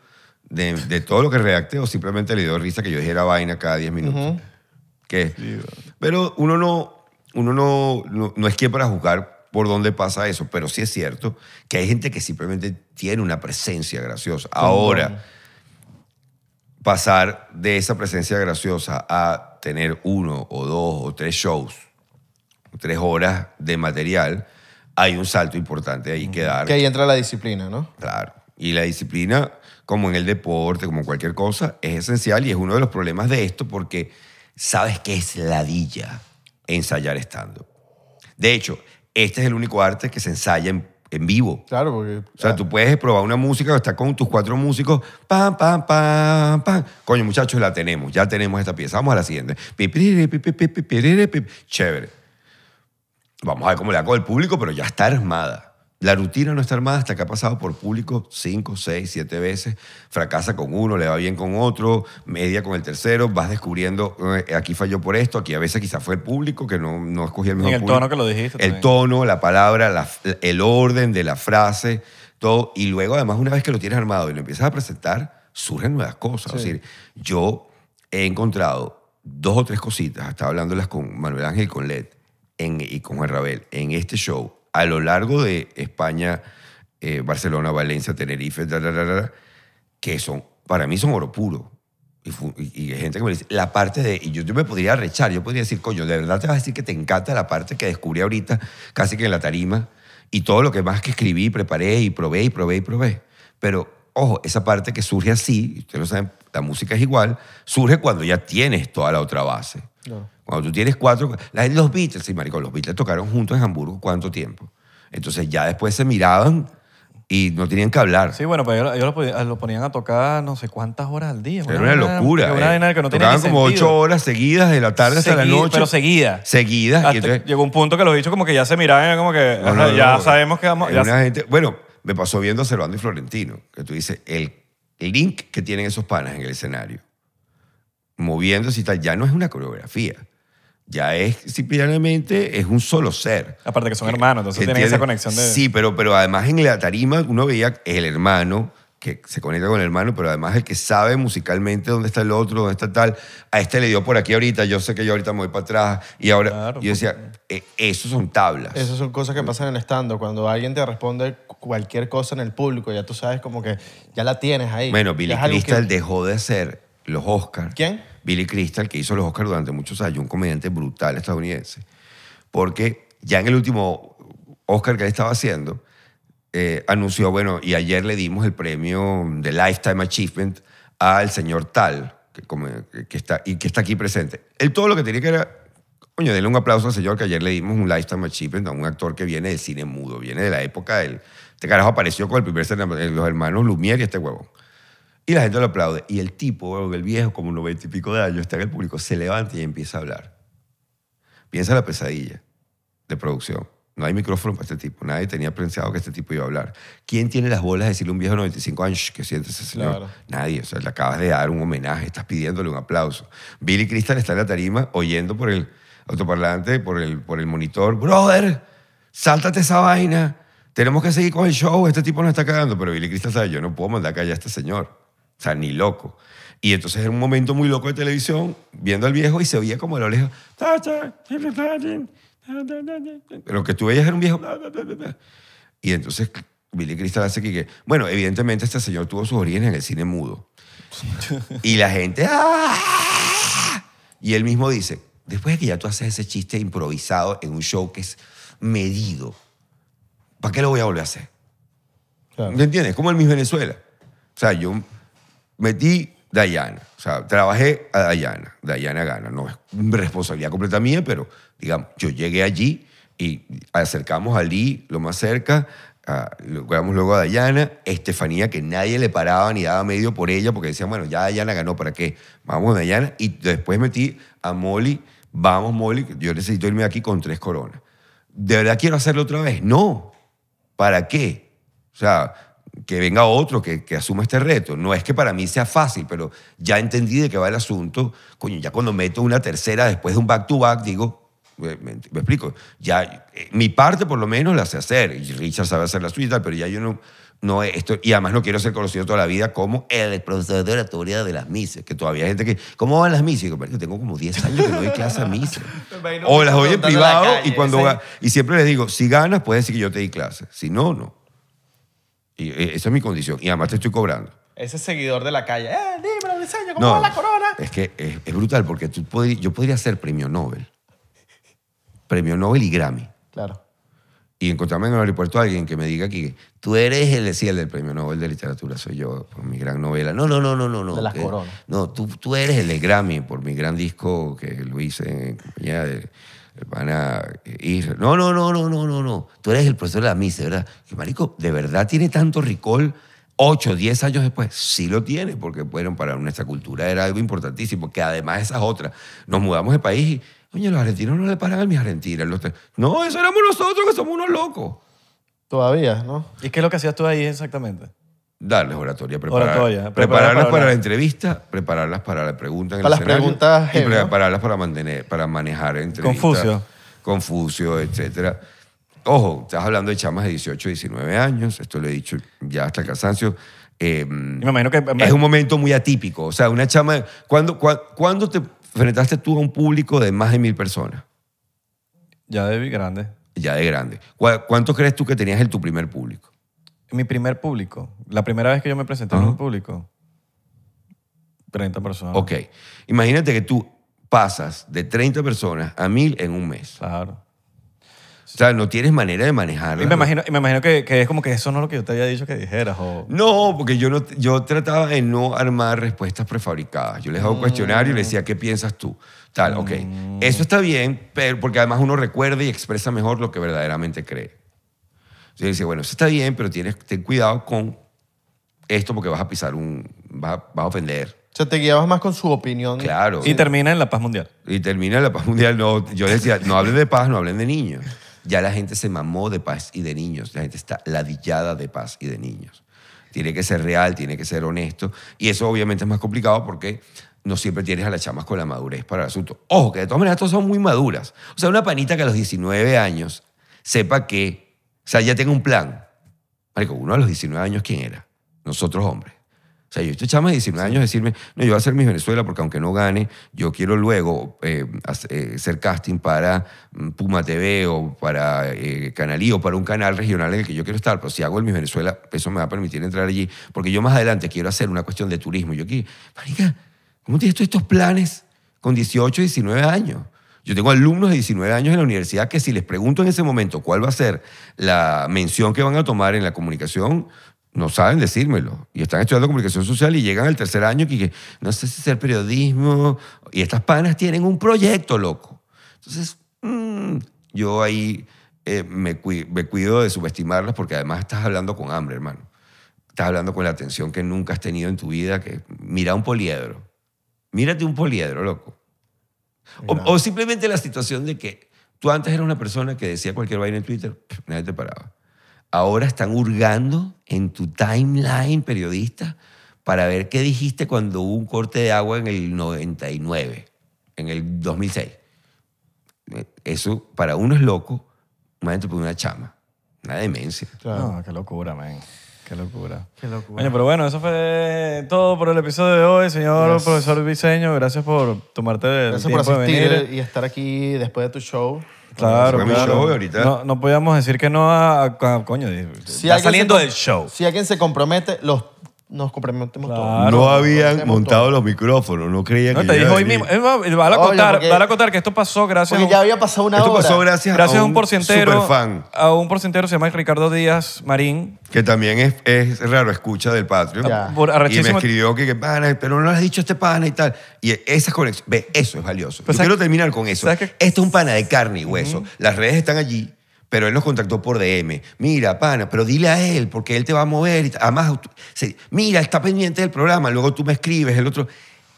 de, todo lo que reacte? o simplemente le dio risa que yo dijera vaina cada 10 minutos? ¿Qué? pero uno no, uno no, no, es quien para juzgar por dónde pasa eso, pero sí es cierto que hay gente que simplemente tiene una presencia graciosa. Ahora, pasar de esa presencia graciosa a tener uno o dos o tres shows, tres horas de material, hay un salto importante ahí que dar. Que ahí entra la disciplina, ¿no? Claro. Y la disciplina, como en el deporte, como en cualquier cosa, es esencial y es uno de los problemas de esto porque sabes que es ladilla ensayar estando De hecho, este es el único arte que se ensaya en, en vivo. Claro, porque. O sea, tú puedes probar una música o está con tus cuatro músicos. Pam, pam, pam, pam. Coño, muchachos, la tenemos. Ya tenemos esta pieza. Vamos a la siguiente. Chévere. Vamos a ver cómo le hago el público, pero ya está armada. La rutina no está armada hasta que ha pasado por público cinco, seis, siete veces, fracasa con uno, le va bien con otro, media con el tercero, vas descubriendo, eh, aquí falló por esto, aquí a veces quizás fue el público que no, no escogió el mejor el tono que lo dijiste. El tono, la palabra, el orden de la frase, todo. Y luego además una vez que lo tienes armado y lo empiezas a presentar, surgen nuevas cosas. Es decir, yo he encontrado dos o tres cositas, estaba hablándolas con Manuel Ángel con Led y con Juan Rabel en este show a lo largo de España, eh, Barcelona, Valencia, Tenerife, que son, para mí son oro puro. Y, y, gente que me dice, la parte de, y yo, yo me podría rechar, yo podría decir, coño, de verdad te vas a decir que te encanta la parte que descubrí ahorita, casi que en la tarima, y todo lo que más que escribí, preparé y probé y probé y probé. Pero, ojo, esa parte que surge así, ustedes lo saben, la música es igual, surge cuando ya tienes toda la otra base. Cuando tú tienes cuatro. Los Beatles, sí, marico, los Beatles tocaron juntos en Hamburgo cuánto tiempo. Entonces ya después se miraban y no tenían que hablar. Sí, bueno, pero pues ellos, lo ponían a tocar no sé cuántas horas al día. Era una, locura. Una, eh. Tocaban como ocho horas seguidas de la tarde hasta la noche. Pero seguidas. Seguidas. llegó un punto que los dicho como que ya se miraban como que ya sabemos que vamos... bueno, me pasó viendo a Cervando y Florentino, que tú dices, el link que tienen esos panas en el escenario moviéndose y tal, ya no es una coreografía. Ya es simplemente es un solo ser. Aparte que son hermanos, entonces tienen esa conexión Sí, pero, pero además en la tarima uno veía el hermano que se conecta con el hermano, pero además el que sabe musicalmente dónde está el otro, dónde está tal. A este le dio por aquí ahorita, yo sé que yo ahorita me voy para atrás. Y ahora, yo decía, eh, eso son tablas. Esas son cosas que pasan en el estando. Cuando alguien te responde cualquier cosa en el público, ya tú sabes como que ya la tienes ahí. Bueno, Billy Crystal dejó de hacer los Oscars. ¿Quién? Billy Crystal, que hizo los Oscars durante muchos años, un comediante brutal estadounidense. Porque ya en el último Oscar que él estaba haciendo, eh, anunció, bueno, y ayer le dimos el premio de Lifetime Achievement al señor Tal, que, está, y que está aquí presente. Él todo lo que tenía que era Coño, denle un aplauso al señor que ayer le dimos un Lifetime Achievement a un actor que viene del cine mudo, viene de la época del... Este carajo apareció con el primer los hermanos Lumière y este huevo. Y la gente lo aplaude. Y el tipo, el viejo, como noventa y pico de años, está en el público, se levanta y empieza a hablar. Piensa la pesadilla de producción. No hay micrófono para este tipo. Nadie tenía pensado que este tipo iba a hablar. ¿Quién tiene las bolas de decirle a un viejo de 95 años que siente ese señor? Nadie. O sea, le acabas de dar un homenaje, estás pidiéndole un aplauso. Billy Crystal está en la tarima oyendo por el autoparlante, por el, por el monitor. ¡Brother! ¡Sáltate esa vaina! Tenemos que seguir con el show. Este tipo no está cagando. Pero Billy Crystal sabe, yo no puedo mandar a a este señor. O sea, ni loco. Y entonces era un momento muy loco de televisión, viendo al viejo y se veía como el lo lejos. Lo que tú veías era un viejo. Y entonces Billy Crystal hace que, bueno, evidentemente este señor tuvo sus origen en el cine mudo. Y la gente... Ah". Y él mismo dice, después de que ya tú haces ese chiste improvisado en un show que es medido, ¿para qué lo voy a volver a hacer? ¿Me entiendes? Como el Miss Venezuela. O sea, yo metí Dayana. O sea, trabajé a Dayana. Dayana gana. No es responsabilidad completa mía, pero digamos, yo llegué allí y acercamos a Lee lo más cerca, luego a Dayana, Estefanía, que nadie le paraba ni daba medio por ella, porque decían, bueno, ya Dayana ganó, ¿para qué? Vamos a Dayana. Y después metí a Molly, vamos Molly, yo necesito irme aquí con tres coronas. ¿De verdad quiero hacerlo otra vez? No. ¿Para qué? O sea, que venga otro que, asuma este reto. No es que para mí sea fácil, pero ya entendí de qué va el asunto. ya cuando meto una tercera después de un back-to-back, digo, me, explico, ya eh, mi parte por lo menos la sé hacer. Y Richard sabe hacer la suya, pero ya yo no, no esto, y además no quiero ser conocido toda la vida como el profesor de oratoria de las mises, que todavía hay gente que, ¿cómo van las mises? Yo tengo como 10 años que no doy clase a mises. o las doy en privado y, cuando, y siempre les digo, si ganas puedes decir que yo te di clase, si no, no. Y e, esa es mi condición. Y además te estoy cobrando. Ese seguidor de la calle, ¡eh, dímelo, diseño, cómo va la corona! Es que es, brutal porque tú yo podría ser premio Nobel. Premio Nobel y Grammy. Claro. Y encontrarme en el aeropuerto alguien que me diga aquí, tú eres el, sí, del premio Nobel de literatura, soy yo, por mi gran novela. No, no, no, no, no. no De las eh, No, tú, tú eres el de Grammy por mi gran disco que lo hice en compañía de van a ir. No, no, no, no, no, no, no. Tú eres el profesor de la misa, ¿verdad? Que marico, ¿de verdad tiene tanto ricol? 8, diez años después? Sí lo tiene, porque bueno, para nuestra cultura era algo importantísimo, que además esas otras. Nos mudamos de país y, oye, los argentinos no le paran a mis argentinas. No, eso éramos nosotros que somos unos locos. Todavía, ¿no? ¿Y qué es lo que hacías tú ahí exactamente? darles oratoria, prepararlas para, la entrevista, prepararlas para la pregunta en el las preguntas y prepararlas para mantener, para manejar entrevistas. Confucio. Confucio, etcétera. Ojo, estás hablando de chamas de 18, 19 años, esto lo he dicho ya hasta el cansancio. Em, que, es un momento muy atípico. O sea, una chama. ¿cuándo, te enfrentaste tú a un público de más de mil personas? Ya de grande. Ya de grande. ¿Cuánto crees tú que tenías en tu primer público? mi primer público, la primera vez que yo me presenté en un público, 30 personas. Ok. Imagínate que tú pasas de 30 personas a 1000 en un mes. Claro. O sea, no tienes manera de manejarlo. Y me imagino, y me imagino que, que, es como que eso no es lo que yo te había dicho que dijeras. No, porque yo, no, yo trataba de no armar respuestas prefabricadas. Yo les hago un cuestionario y les decía, ¿qué piensas tú? Tal, ok. Mm. Eso está bien, pero porque además uno recuerda y expresa mejor lo que verdaderamente cree yo decía bueno, eso está bien, pero tienes, ten cuidado con esto porque vas a pisar un, vas a, ofender. O sea, te guiabas más con su opinión. Claro. Y termina en la paz mundial. Y termina en la paz mundial. No, yo decía, no hablen de paz, no hablen de niños. Ya la gente se mamó de paz y de niños. La gente está ladillada de paz y de niños. Tiene que ser real, tiene que ser honesto. Y eso obviamente es más complicado porque no siempre tienes a las chamas con la madurez para el asunto. Ojo, que de todas maneras todas son muy maduras. O sea, una panita que a los 19 años sepa que o sea, ya tengo un plan. Marico, uno a los 19 años, ¿quién era? Nosotros hombres. O sea, yo estoy chama de 19 años decirme, no, yo voy a hacer mis Venezuela porque aunque no gane, yo quiero luego eh, eh, hacer casting para mm, Puma TV o para Canalío eh, Canalí o para un canal regional en el que yo quiero estar. Pero si hago el Mis Venezuela, eso me va a permitir entrar allí. Porque yo más adelante quiero hacer una cuestión de turismo. Yo aquí, marica, ¿cómo tienes todos estos planes con 18, 19 años? Yo tengo alumnos de 19 años en la universidad que si les pregunto en ese momento cuál va a ser la mención que van a tomar en la comunicación, no saben decírmelo. Y están estudiando comunicación social y llegan al tercer año y que no sé si es el periodismo. Y estas panas tienen un proyecto, loco. Entonces, mm, yo ahí eh, me, cuido, de subestimarlas porque además estás hablando con hambre, hermano. Estás hablando con la atención que nunca has tenido en tu vida, que mira un poliedro. Mírate un poliedro, loco. O, simplemente la situación de que tú antes eras una persona que decía cualquier vaina en Twitter, nadie te paraba. Ahora están hurgando en tu timeline, periodista, para ver qué dijiste cuando hubo un corte de agua en el 99, en el 2006. Eh, eso para uno es loco, más por una chama. Una demencia. qué locura, man. Qué locura. Qué locura. pero bueno, eso fue todo por el episodio de hoy, señor profesor Viseño. Gracias por tomarte el gracias tiempo por de venir. y estar aquí después de tu show. Claro, claro. Show ahorita. No, podíamos decir que no a, coño. está saliendo del show. Si alguien se compromete, los nos comprometemos No habían montado los micrófonos, no creían No, que te hoy mismo. a contar, a contar que esto pasó gracias a un, había pasado gracias, a un porcentero A un porcentero se llama Ricardo Díaz Marín. que también es, raro escucha del Patreon. y me escribió que, pana, pero no lo has dicho este pana y tal. Y esas conexión eso es valioso. Yo quiero terminar con eso. esto es un pana de carne y hueso. Las redes están allí. Pero él nos contactó por DM. Mira, pana, pero dile a él, porque él te va a mover. además, mira, está pendiente del programa, luego tú me escribes, el otro.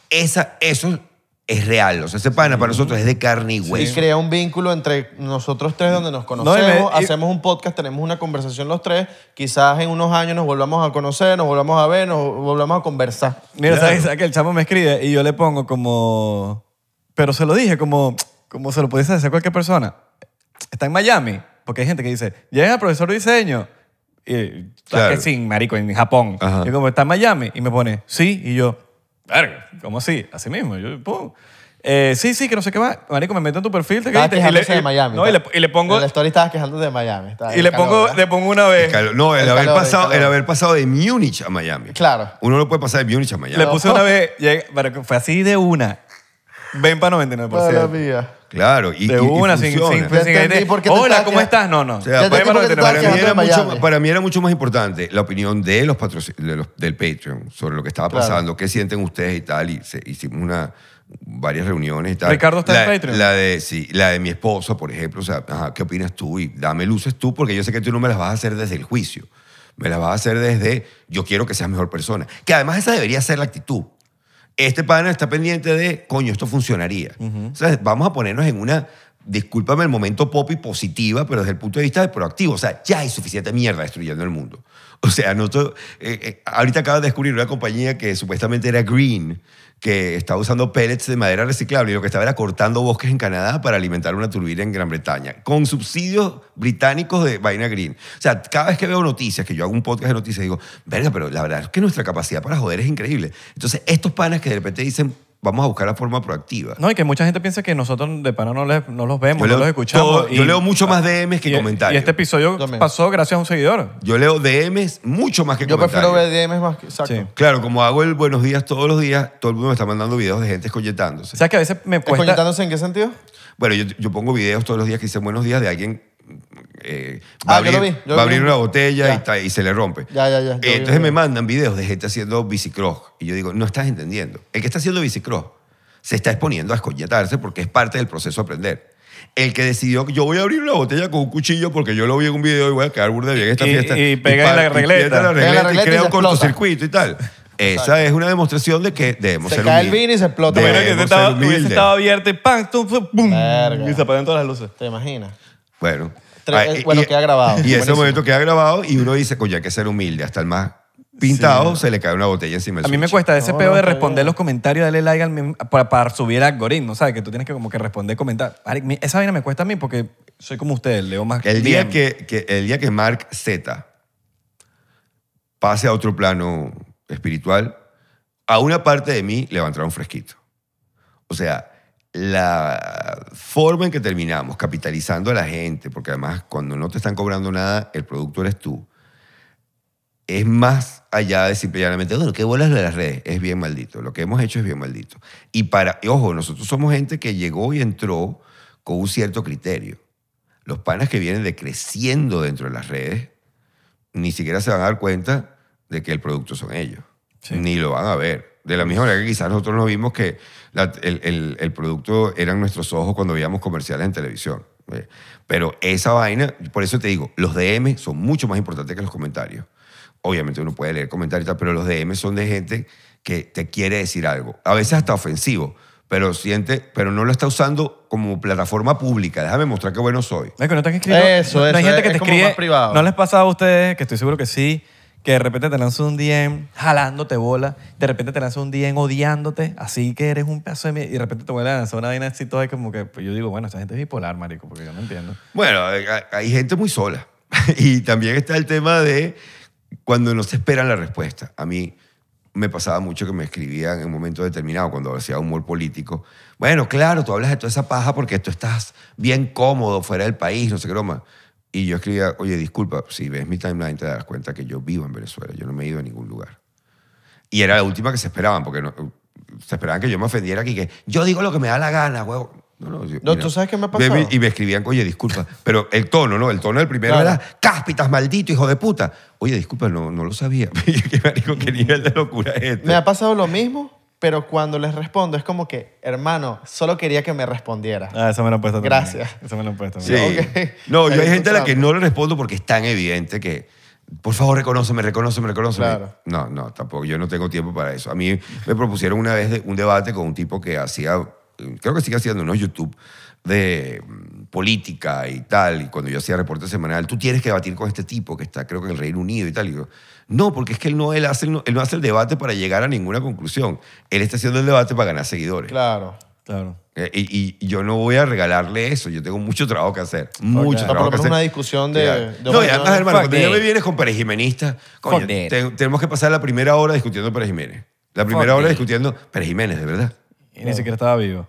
Esa, eso es real. O sea, ese pana para nosotros es de carne y hueso. Y crea un vínculo entre nosotros tres donde nos conocemos, hacemos un podcast, tenemos una conversación los tres. Quizás en unos años nos volvamos a conocer, nos volvamos a ver, nos volvamos a conversar. Mira, ¿sabes, que el chamo me escribe y yo le pongo como... Pero se lo dije, como, como se lo pudiese decir a cualquier persona. Está en Miami. Porque hay gente que dice, llega el profesor de diseño. Y, claro. que sin, marico, en Japón. Yo Y como está en Miami. Y me pone, sí. Y yo, verga, ¿cómo así? Así mismo. Yo, pum. Eh, sí, sí, que no sé qué más. Marico, me meto en tu perfil. Te estabas le, de Miami. No, y le, pongo... En la story estabas quejándote de Miami. Y le, pongo, pongo una vez... no, el, haber pasado, el, haber pasado de Múnich a Miami. Claro. Uno no puede pasar de Múnich a Miami. Le puse una vez... Pero fue así de una. Ven para 99%. Para Claro, y, de una, y, ¿cómo estás? No, no. para, mí era mucho, más importante la opinión de los, de del Patreon sobre lo que estaba pasando, qué sienten ustedes y tal. Y hicimos una, varias reuniones y tal. Ricardo está la, en Patreon. La de, sí, la de mi esposa, por ejemplo. O sea, ¿qué opinas tú? dame luces tú, porque yo sé que tú no me las vas a hacer desde el juicio. Me las vas a hacer desde yo quiero que seas mejor persona. Que además esa debería ser la actitud este pana está pendiente de, coño, esto funcionaría. vamos a ponernos en una, discúlpame el momento pop y positiva, pero desde el punto de vista de proactivo. O sea, ya hay suficiente mierda destruyendo el mundo. O sea, nosotros, eh, eh, ahorita acabo de descubrir una compañía que supuestamente era green, que estaba usando pellets de madera reciclable y lo que estaba era cortando bosques en Canadá para alimentar una turbina en Gran Bretaña, con subsidios británicos de vaina green. O sea, cada vez que veo noticias, que yo hago un podcast de noticias, digo, verga, pero la verdad es que nuestra capacidad para joder es increíble. Entonces, estos panas que de repente dicen, vamos a buscar la forma proactiva. No, y que mucha gente piensa que nosotros de pana no, les, no los vemos, no los escuchamos. yo leo mucho más DMs que comentarios. Y este episodio pasó gracias a un seguidor. Yo leo DMs mucho más que comentarios. Yo prefiero ver DMs más que... Exacto. Claro, como hago el buenos días todos los días, todo el mundo me está mandando videos de gente escolletándose. ¿Sabes que a veces me cuesta... en qué sentido? Bueno, yo, yo pongo videos todos los días que dicen buenos días de alguien eh, ah, va, a abrir, una botella y, se le rompe. Ya, ya, ya. entonces me mandan videos de gente haciendo bicicross. Y yo digo, no estás entendiendo. El que está haciendo bicicross se está exponiendo a escoñetarse porque es parte del proceso de aprender. El que decidió yo voy a abrir una botella con un cuchillo porque yo lo vi en un video y voy a quedar burda bien esta fiesta. Y, pega en la regleta. Y, la y crea un cortocircuito y tal. Esa es una demostración de que debemos se ser humildes. Se cae el vino y se explota. que estaba, estado abierto y ¡pam! Y se apagan todas las luces. ¿Te imaginas? Bueno. Ah, eh, bueno, que queda grabado. Y ese momento queda grabado y uno dice, coño, hay que ser humilde, hasta el más pintado se le cae una botella encima. A mí me cuesta ese pedo de responder los comentarios, darle like al, para, para, subir algoritmo, ¿sabes? Que tú tienes que como que responder comentar. Esa vaina me cuesta a mí porque soy como ustedes, leo más. El día, que, el día que Mark Z pase a otro plano espiritual, a una parte de mí levantará un fresquito. O sea, la forma en que terminamos capitalizando a la gente, porque además cuando no te están cobrando nada, el producto eres tú, es más allá de simplemente, bueno, ¿qué bolas de las redes? Es bien maldito. Lo que hemos hecho es bien maldito. Y para, ojo, nosotros somos gente que llegó y entró con un cierto criterio. Los panas que vienen decreciendo dentro de las redes ni siquiera se van a dar cuenta de que el producto son ellos. Ni lo van a ver. De la misma manera que quizás nosotros no vimos que el, el, producto eran nuestros ojos cuando veíamos comerciales en televisión. Pero esa vaina, por eso te digo, los DM son mucho más importantes que los comentarios. Obviamente uno puede leer comentarios y tal, pero los DM son de gente que te quiere decir algo. A veces hasta ofensivo, pero siente, pero no lo está usando como plataforma pública. Déjame mostrar qué bueno soy. no Eso, gente que te escribe. privado. ¿No les pasa a ustedes, que estoy seguro que sí, que de repente te lanza un DM jalándote bola, de repente te lanza un DM odiándote, así que eres un pedazo de mierda, y de repente te vuelve a lanzar una vaina así es como que pues, yo digo, bueno, esta gente es bipolar, marico, porque yo no entiendo. Bueno, eh, hay gente muy sola. y también está el tema de cuando no se espera la respuesta. A mí me pasaba mucho que me escribían en un momento determinado, cuando hacía humor político, bueno, claro, tú hablas de toda esa paja porque tú estás bien cómodo fuera del país, no sé qué broma. Y yo escribía, oye, disculpa, si ves mi timeline te darás cuenta que yo vivo en Venezuela, yo no me he ido a ningún lugar. Y era la última que se esperaban, porque se esperaban que yo me ofendiera aquí, que yo digo lo que me da la gana, huevo. No, no, no tú sabes qué me ha pasado. y me escribían, oye, disculpa, pero el tono, ¿no? El tono del primero era, cáspitas, maldito, hijo de puta. Oye, disculpa, no, no lo sabía. ¿Qué, ¿Qué nivel de locura es este? Me ha pasado lo mismo pero cuando les respondo es como que, hermano, solo quería que me respondiera. Ah, eso me lo han puesto también. Gracias. Eso me lo han puesto. Sí. No, yo hay gente a la que no le respondo porque es tan evidente que, por favor, reconoceme, reconoceme, reconóceme. Claro. No, no, tampoco. Yo no tengo tiempo para eso. A mí me propusieron una vez un debate con un tipo que hacía, creo que sigue haciendo, ¿no? YouTube de mm, política y tal, y cuando yo hacía reporte semanal, tú tienes que debatir con este tipo que está, creo que en el Reino Unido y tal. Y digo, no, porque es que él no, él hace, él no hace el debate para llegar a ninguna conclusión. Él está haciendo el debate para ganar seguidores. Claro, claro. Eh, y, yo no voy a regalarle eso. Yo tengo mucho trabajo que hacer. Mucho trabajo. Por lo menos una discusión de. de no, y además, hermano, cuando ya me vienes con Pérez tenemos que pasar la primera hora discutiendo Pérez Jiménez. La primera hora discutiendo Pérez Jiménez, de verdad ni siquiera estaba vivo.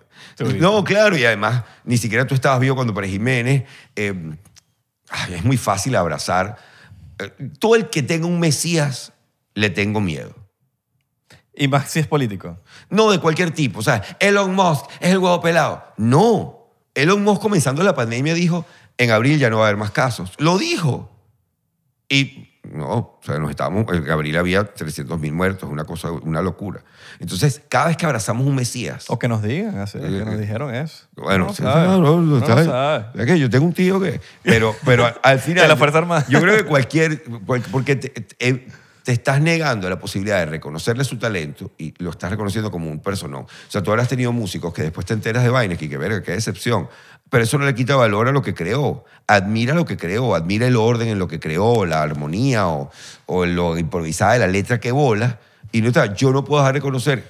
No, claro, y además, ni siquiera tú estabas vivo cuando Pérez Jiménez. Eh, es muy fácil abrazar. Eh, todo el que tenga un Mesías, le tengo miedo. Y más si es político. No de cualquier tipo. O sea, Elon Musk es el huevo pelado. No. Elon Musk comenzando la pandemia dijo, en abril ya no va a haber más casos. Lo dijo. Y no, o sea, nos estamos en Gabriel había 300.000 muertos, una cosa, una locura. Entonces, cada vez que abrazamos un Mesías. O que nos digan, así, que nos eh, dijeron eso. Bueno, no, yo tengo un tío que. Pero, pero al final. De la Fuerza Armada. Yo creo que cualquier. Porque eh, te, estás negando la posibilidad de reconocerle su talento y lo estás reconociendo como un personón. O sea, tú habrás tenido músicos que después te enteras de vainas y que verga, qué decepción. Pero eso no le quita valor a lo que creó. Admira lo que creó, admira el orden en lo que creó, la armonía o, lo improvisada de la letra que bola. Y no está, yo no puedo dejar de conocer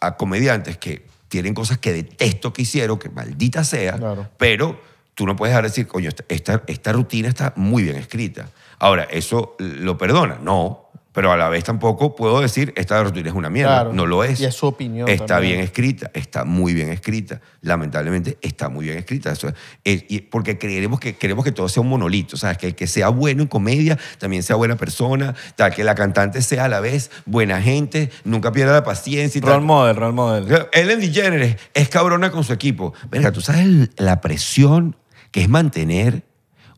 a comediantes que tienen cosas que detesto que hicieron, que maldita sea, pero tú no puedes dejar de decir, coño, esta, esta rutina está muy bien escrita. Ahora, ¿eso lo perdona? No, pero a la vez tampoco puedo decir, esta rutina es una mierda. No lo es. Y es su opinión. Está bien escrita, está muy bien escrita. Lamentablemente, está muy bien escrita. Eso eh, y porque creeremos que, queremos que todo sea un monolito, ¿sabes? Que el que sea bueno en comedia también sea buena persona, tal, que la cantante sea a la vez buena gente, nunca pierda la paciencia. Y role model, role model. Eh, Ellen DeGeneres es cabrona con su equipo. Venga, tú sabes la presión que es mantener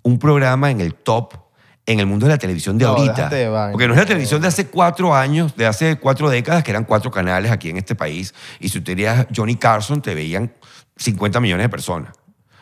un programa en el top en el mundo de la televisión de ahorita. porque no es la televisión de hace cuatro años, de hace cuatro décadas, que eran cuatro canales aquí en este país. Y si usted tenías Johnny Carson, te veían 50 millones de personas.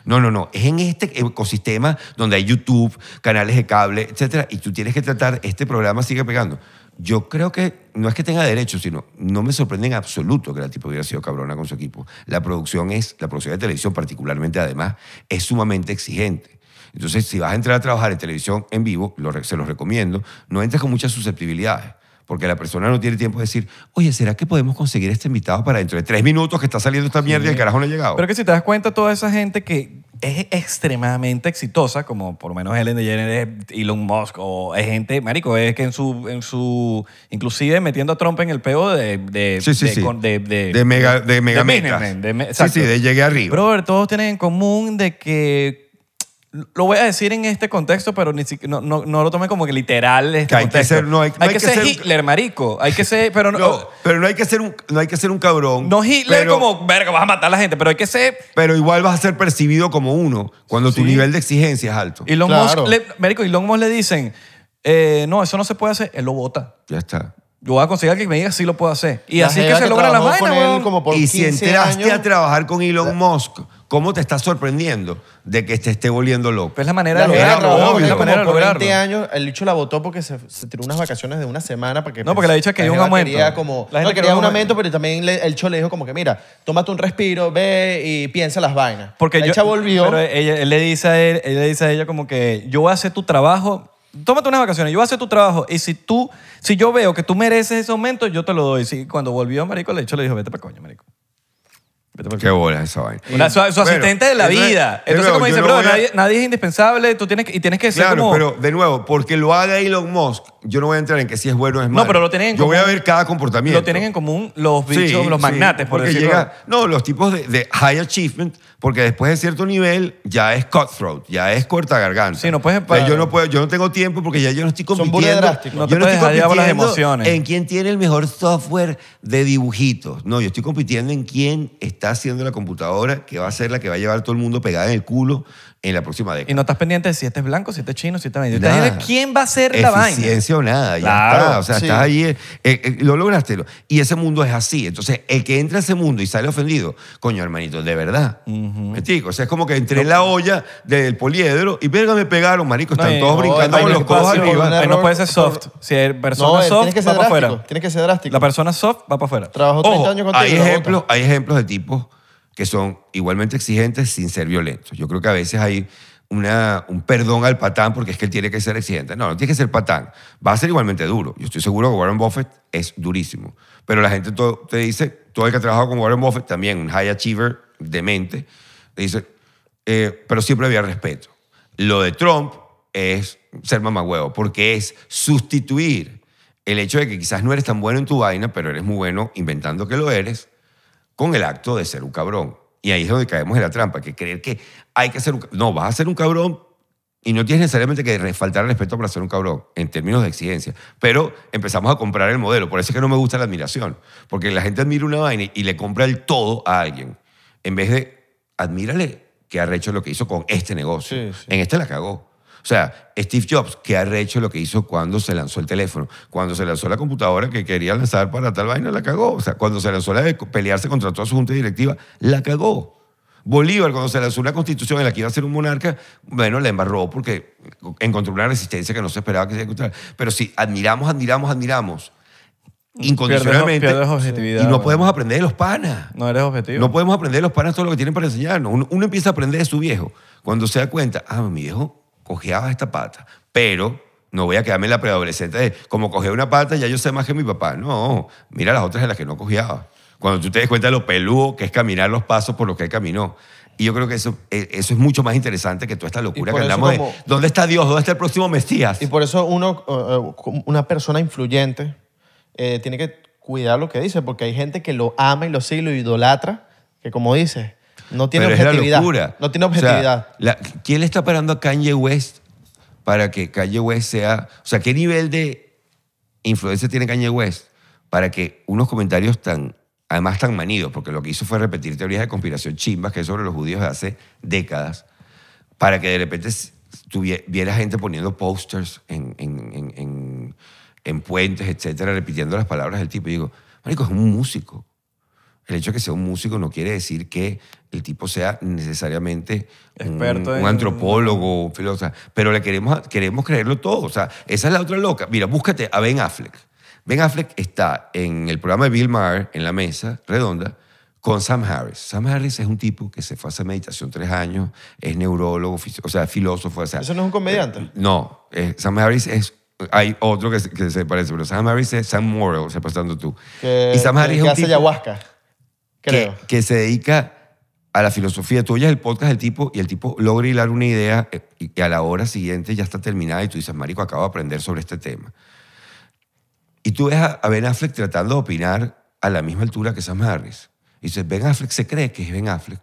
No, no, no. Es en este ecosistema donde hay YouTube, canales de cable, etcétera, y tú tienes que tratar. Este programa sigue pegando. Yo creo que no es que tenga derecho, sino no me sorprende en absoluto que la tipo hubiera sido cabrona con su equipo. La producción es, la producción de televisión particularmente, además, es sumamente exigente. Entonces, si vas a entrar a trabajar en televisión en vivo, se los recomiendo, no entres con muchas susceptibilidades, porque la persona no tiene tiempo de decir, oye, ¿será que podemos conseguir este invitado para dentro de tres minutos que está saliendo esta mierda y el carajo no ha llegado? Pero que si te das cuenta, toda esa gente que es extremadamente exitosa, como por lo menos Helen DeGeneres, Elon Musk, o es gente, marico, es que en su, en su inclusive metiendo a Trump en el peo de... de sí, sí, de, sí. de, de, mega, de mega metas. sí, sí, de llegue arriba. Pero todos tienen en común de que lo voy a decir en este contexto, pero ni no, lo tome como que literal este hay Que ser, hay, que, ser, Hitler, marico. Hay que ser, pero no, pero no hay que ser un, no hay que ser un cabrón. No Hitler como verga, vas a matar a la gente, pero hay que ser. Pero igual vas a ser percibido como uno cuando tu nivel de exigencia es alto. Elon claro. Musk, le, Elon Musk le dicen, eh, no, eso no se puede hacer, él lo vota. Ya está. Yo voy a conseguir que me diga si lo puedo hacer. Y así es que se logra la vaina, Y si entraste a trabajar con Elon Musk ¿Cómo te estás sorprendiendo de que te esté volviendo loco? es pues la manera de lograrlo. Es la manera de años, el dicho la votó porque se, tiró unas vacaciones de una semana. Pues, que... No, porque la que quería un aumento. La gente quería un aumento, pero también el cho le dijo como que, mira, tómate un respiro, ve y piensa las vainas. Porque la volvió. Pero él le dice a dice ella como que yo voy a hacer tu trabajo. Tómate unas vacaciones, yo voy a hacer tu trabajo. Y si tú, si yo veo que tú mereces ese aumento, yo te lo doy. Y cuando volvió Marico, el dicho, le dijo, vete para coño, Marico. Qué bola esa vaina. su, asistente de la vida. Entonces, como dice, nadie, es indispensable, tú tienes y tienes que ser Claro, pero de nuevo, porque lo haga Elon Musk, yo no voy a entrar en que si es bueno o es malo. No, pero lo tienen en Yo voy a ver cada comportamiento. lo tienen en común los bichos, los magnates, sí, por porque llega- no, los tipos de high achievement porque después de cierto nivel ya es cutthroat, ya es corta garganta. Sí, no puedes yo no puedo, yo no tengo tiempo porque ya yo no estoy compitiendo. Son no estoy las emociones. En quién tiene el mejor software de dibujitos. No, yo estoy compitiendo en quién está haciendo la computadora que va a ser la que va a llevar todo el mundo pegada en el culo en la próxima década. Y no estás pendiente de si este es blanco, si este es chino, si este es medio. ¿Quién va a ser la vaina? Eficiencia o nada, ya está. O sea, estás ahí, eh, eh, eh, lo lograste. Y ese mundo es así. Entonces, el que entra a ese mundo y sale ofendido, coño, hermanito, de verdad. ¿Me O sea, es como que entré en la olla del poliedro y verga me pegaron, marico. Están todos brincando con los codos arriba. No puede ser soft. Si hay persona soft, que va para afuera. Tienes que ser drástico. La persona soft va para afuera. Trabajo 30 años contigo. Hay ejemplos, hay ejemplos de tipos que son igualmente exigentes sin ser violentos. Yo creo que a veces hay una, un perdón al patán porque es que él tiene que ser exigente. No, no tiene que ser patán. Va a ser igualmente duro. Yo estoy seguro que Warren Buffett es durísimo. Pero la gente todo, te dice, todo el que ha trabajado con Warren Buffett, también un high achiever demente, te dice, eh, pero siempre había respeto. Lo de Trump es ser mamagüevo, porque es sustituir el hecho de que quizás no eres tan bueno en tu vaina, pero eres muy bueno inventando que lo eres, con el acto de ser un cabrón. Y ahí es donde caemos en la trampa, que creer que hay que ser un No, vas a ser un cabrón y no tienes necesariamente que faltar el respeto para ser un cabrón, en términos de exigencia. Pero empezamos a comprar el modelo. Por eso es que no me gusta la admiración. Porque la gente admira una vaina y le compra el todo a alguien. En vez de, admírale que ha hecho lo que hizo con este negocio. En este la cagó. O sea, Steve Jobs, que ha hecho lo que hizo cuando se lanzó el teléfono, cuando se lanzó la computadora que quería lanzar para tal vaina, la cagó. O sea, cuando se lanzó la de pelearse contra toda su junta directiva, la cagó. Bolívar, cuando se lanzó una constitución en la que iba a ser un monarca, bueno, la embarró porque encontró una resistencia que no se esperaba que se encontrara. Pero si admiramos, admiramos, admiramos incondicionalmente y no podemos aprender de los panas. No eres objetivo. No podemos aprender de los panas todo lo que tienen para enseñarnos. Uno, uno empieza a aprender de su viejo cuando se da cuenta, ah, mi viejo cojeaba esta pata, pero no voy a quedarme en la preadolescente de como cogía una pata, ya yo sé más que mi papá. No, mira las otras de las que no cojeaba. Cuando tú te des cuenta de lo peludo que es caminar los pasos por los que él caminó. Y yo creo que eso, e, eso es mucho más interesante que toda esta locura que hablamos de dónde está Dios, dónde está el próximo Mesías. Y por eso uno, una persona influyente eh, tiene que cuidar lo que dice, porque hay gente que lo ama y lo sigue y lo idolatra, que como dice... No tiene objetividad. No tiene objetividad. ¿Quién le está parando a Kanye West para que Kanye West sea. O sea, ¿qué nivel de influencia tiene Kanye West para que unos comentarios tan. Además, tan manidos, porque lo que hizo fue repetir teorías de conspiración chimbas que es sobre los judíos de hace décadas, para que de repente viera gente poniendo posters en, en, en, puentes, etcétera, repitiendo las palabras del tipo. Y digo, Marico, es un músico el hecho de que sea un músico no quiere decir que el tipo sea necesariamente Experto un, antropólogo, un filósofo, pero le queremos, queremos creerlo todo. O sea, esa es la otra loca. Mira, búscate a Ben Affleck. Ben Affleck está en el programa de Bill Maher, en la mesa redonda, con Sam Harris. Sam Harris es un tipo que se fue a hacer meditación tres años, es neurólogo, o sea, filósofo. O sea, ¿Eso no es un comediante? Eh, no, eh, Sam Harris es hay otro que se, parece, pero Sam Harris es Sam Morrow, o sea, pasando tú. y Sam Harris es hace ayahuasca que, se dedica a la filosofía. Tú oyes el podcast del tipo y el tipo logra hilar una idea eh, y a la hora siguiente ya está terminada y tú dices, marico, acabo de aprender sobre este tema. Y tú ves a Ben Affleck tratando de opinar a la misma altura que Sam Harris. Y dices, Ben Affleck se cree que es Ben Affleck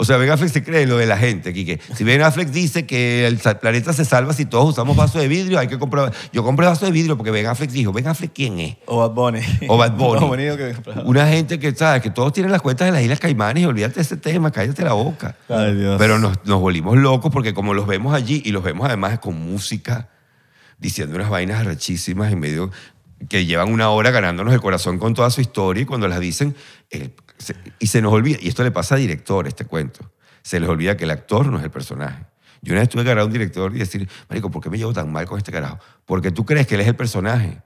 o sea, Ben Affleck se cree lo de la gente, Quique. Si Ben Affleck dice que el planeta se salva si todos usamos vasos de vidrio, hay que comprar. Yo compré vasos de vidrio porque Ben Affleck dijo: ¿Ben Affleck quién es? O Bad Bunny. O Bad Bunny. Una gente que, ¿sabes? Que todos tienen las cuentas de las Islas Caimanes y olvídate de ese tema, cállate la boca. Dios. Pero nos, volvimos locos porque, como los vemos allí y los vemos además con música, diciendo unas vainas rachísimas en medio que llevan una hora ganándonos el corazón con toda su historia y cuando las dicen, y se nos olvida, y esto le pasa a director este cuento, se les olvida que el actor no es el personaje. Yo una vez tuve que agarrar a un director y decir, Marico, ¿por qué me llevo tan mal con este carajo? Porque tú crees que él es el personaje.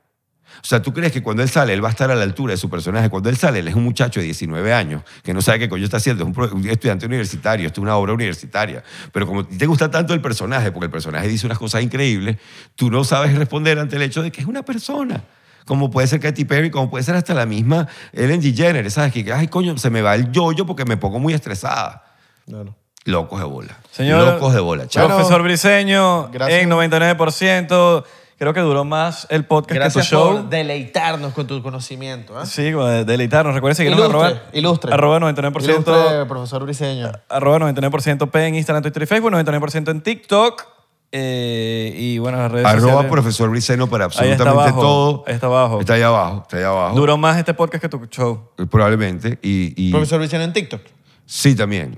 O sea, tú crees que cuando él sale, él va a estar a la altura de su personaje. Cuando él sale, él es un muchacho de 19 años que no sabe qué coño está haciendo. Es un, estudiante universitario, esto es una obra universitaria. Pero como te gusta tanto el personaje, porque el personaje dice unas cosas increíbles, tú no sabes responder ante el hecho de que es una persona como puede ser Katy Perry, como puede ser hasta la misma Ellen DeGeneres, ¿sabes? Que, ay, coño, se me va el yoyo porque me pongo muy estresada. Claro. Locos de bola. Señor, Locos de bola. Profesor Briseño, gracias. en 99%. Creo que duró más el podcast que tu show. Por deleitarnos con tu conocimiento. ¿eh? sí Sí, deleitarnos. Recuerden seguirnos ilustre, arroba, ilustre. Arroba 99%. profesor Briseño. Arroba 99% P en Instagram, Twitter y Facebook. 99% en TikTok. Eh, y bueno, las redes Arroba sociales. profesor Briceno para absolutamente todo. Ahí está abajo. Está ahí abajo, está ahí abajo. Duró más este podcast que tu show. Eh, probablemente. Y, Profesor Briceno en TikTok. Sí, también.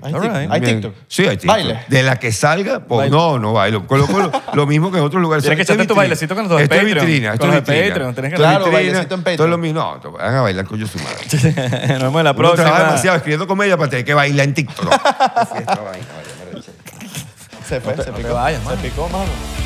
Hay, TikTok. Sí, hay TikTok. Baile. De la que salga, pues, no, no bailo. Coloco lo, mismo que en otros lugares. Tienes que echarte tu bailecito con los dos Esto es vitrina. Esto es vitrina. Patreon, tenés que claro, vitrina, bailecito en Patreon. Todo lo mismo. No, te van a bailar con yo su madre. Nos vemos en la próxima. Uno trabaja demasiado escribiendo comedia para tener que bailar en TikTok. Así es, vaina, se fue, no te, se no picó. Vayas, se picó, mano.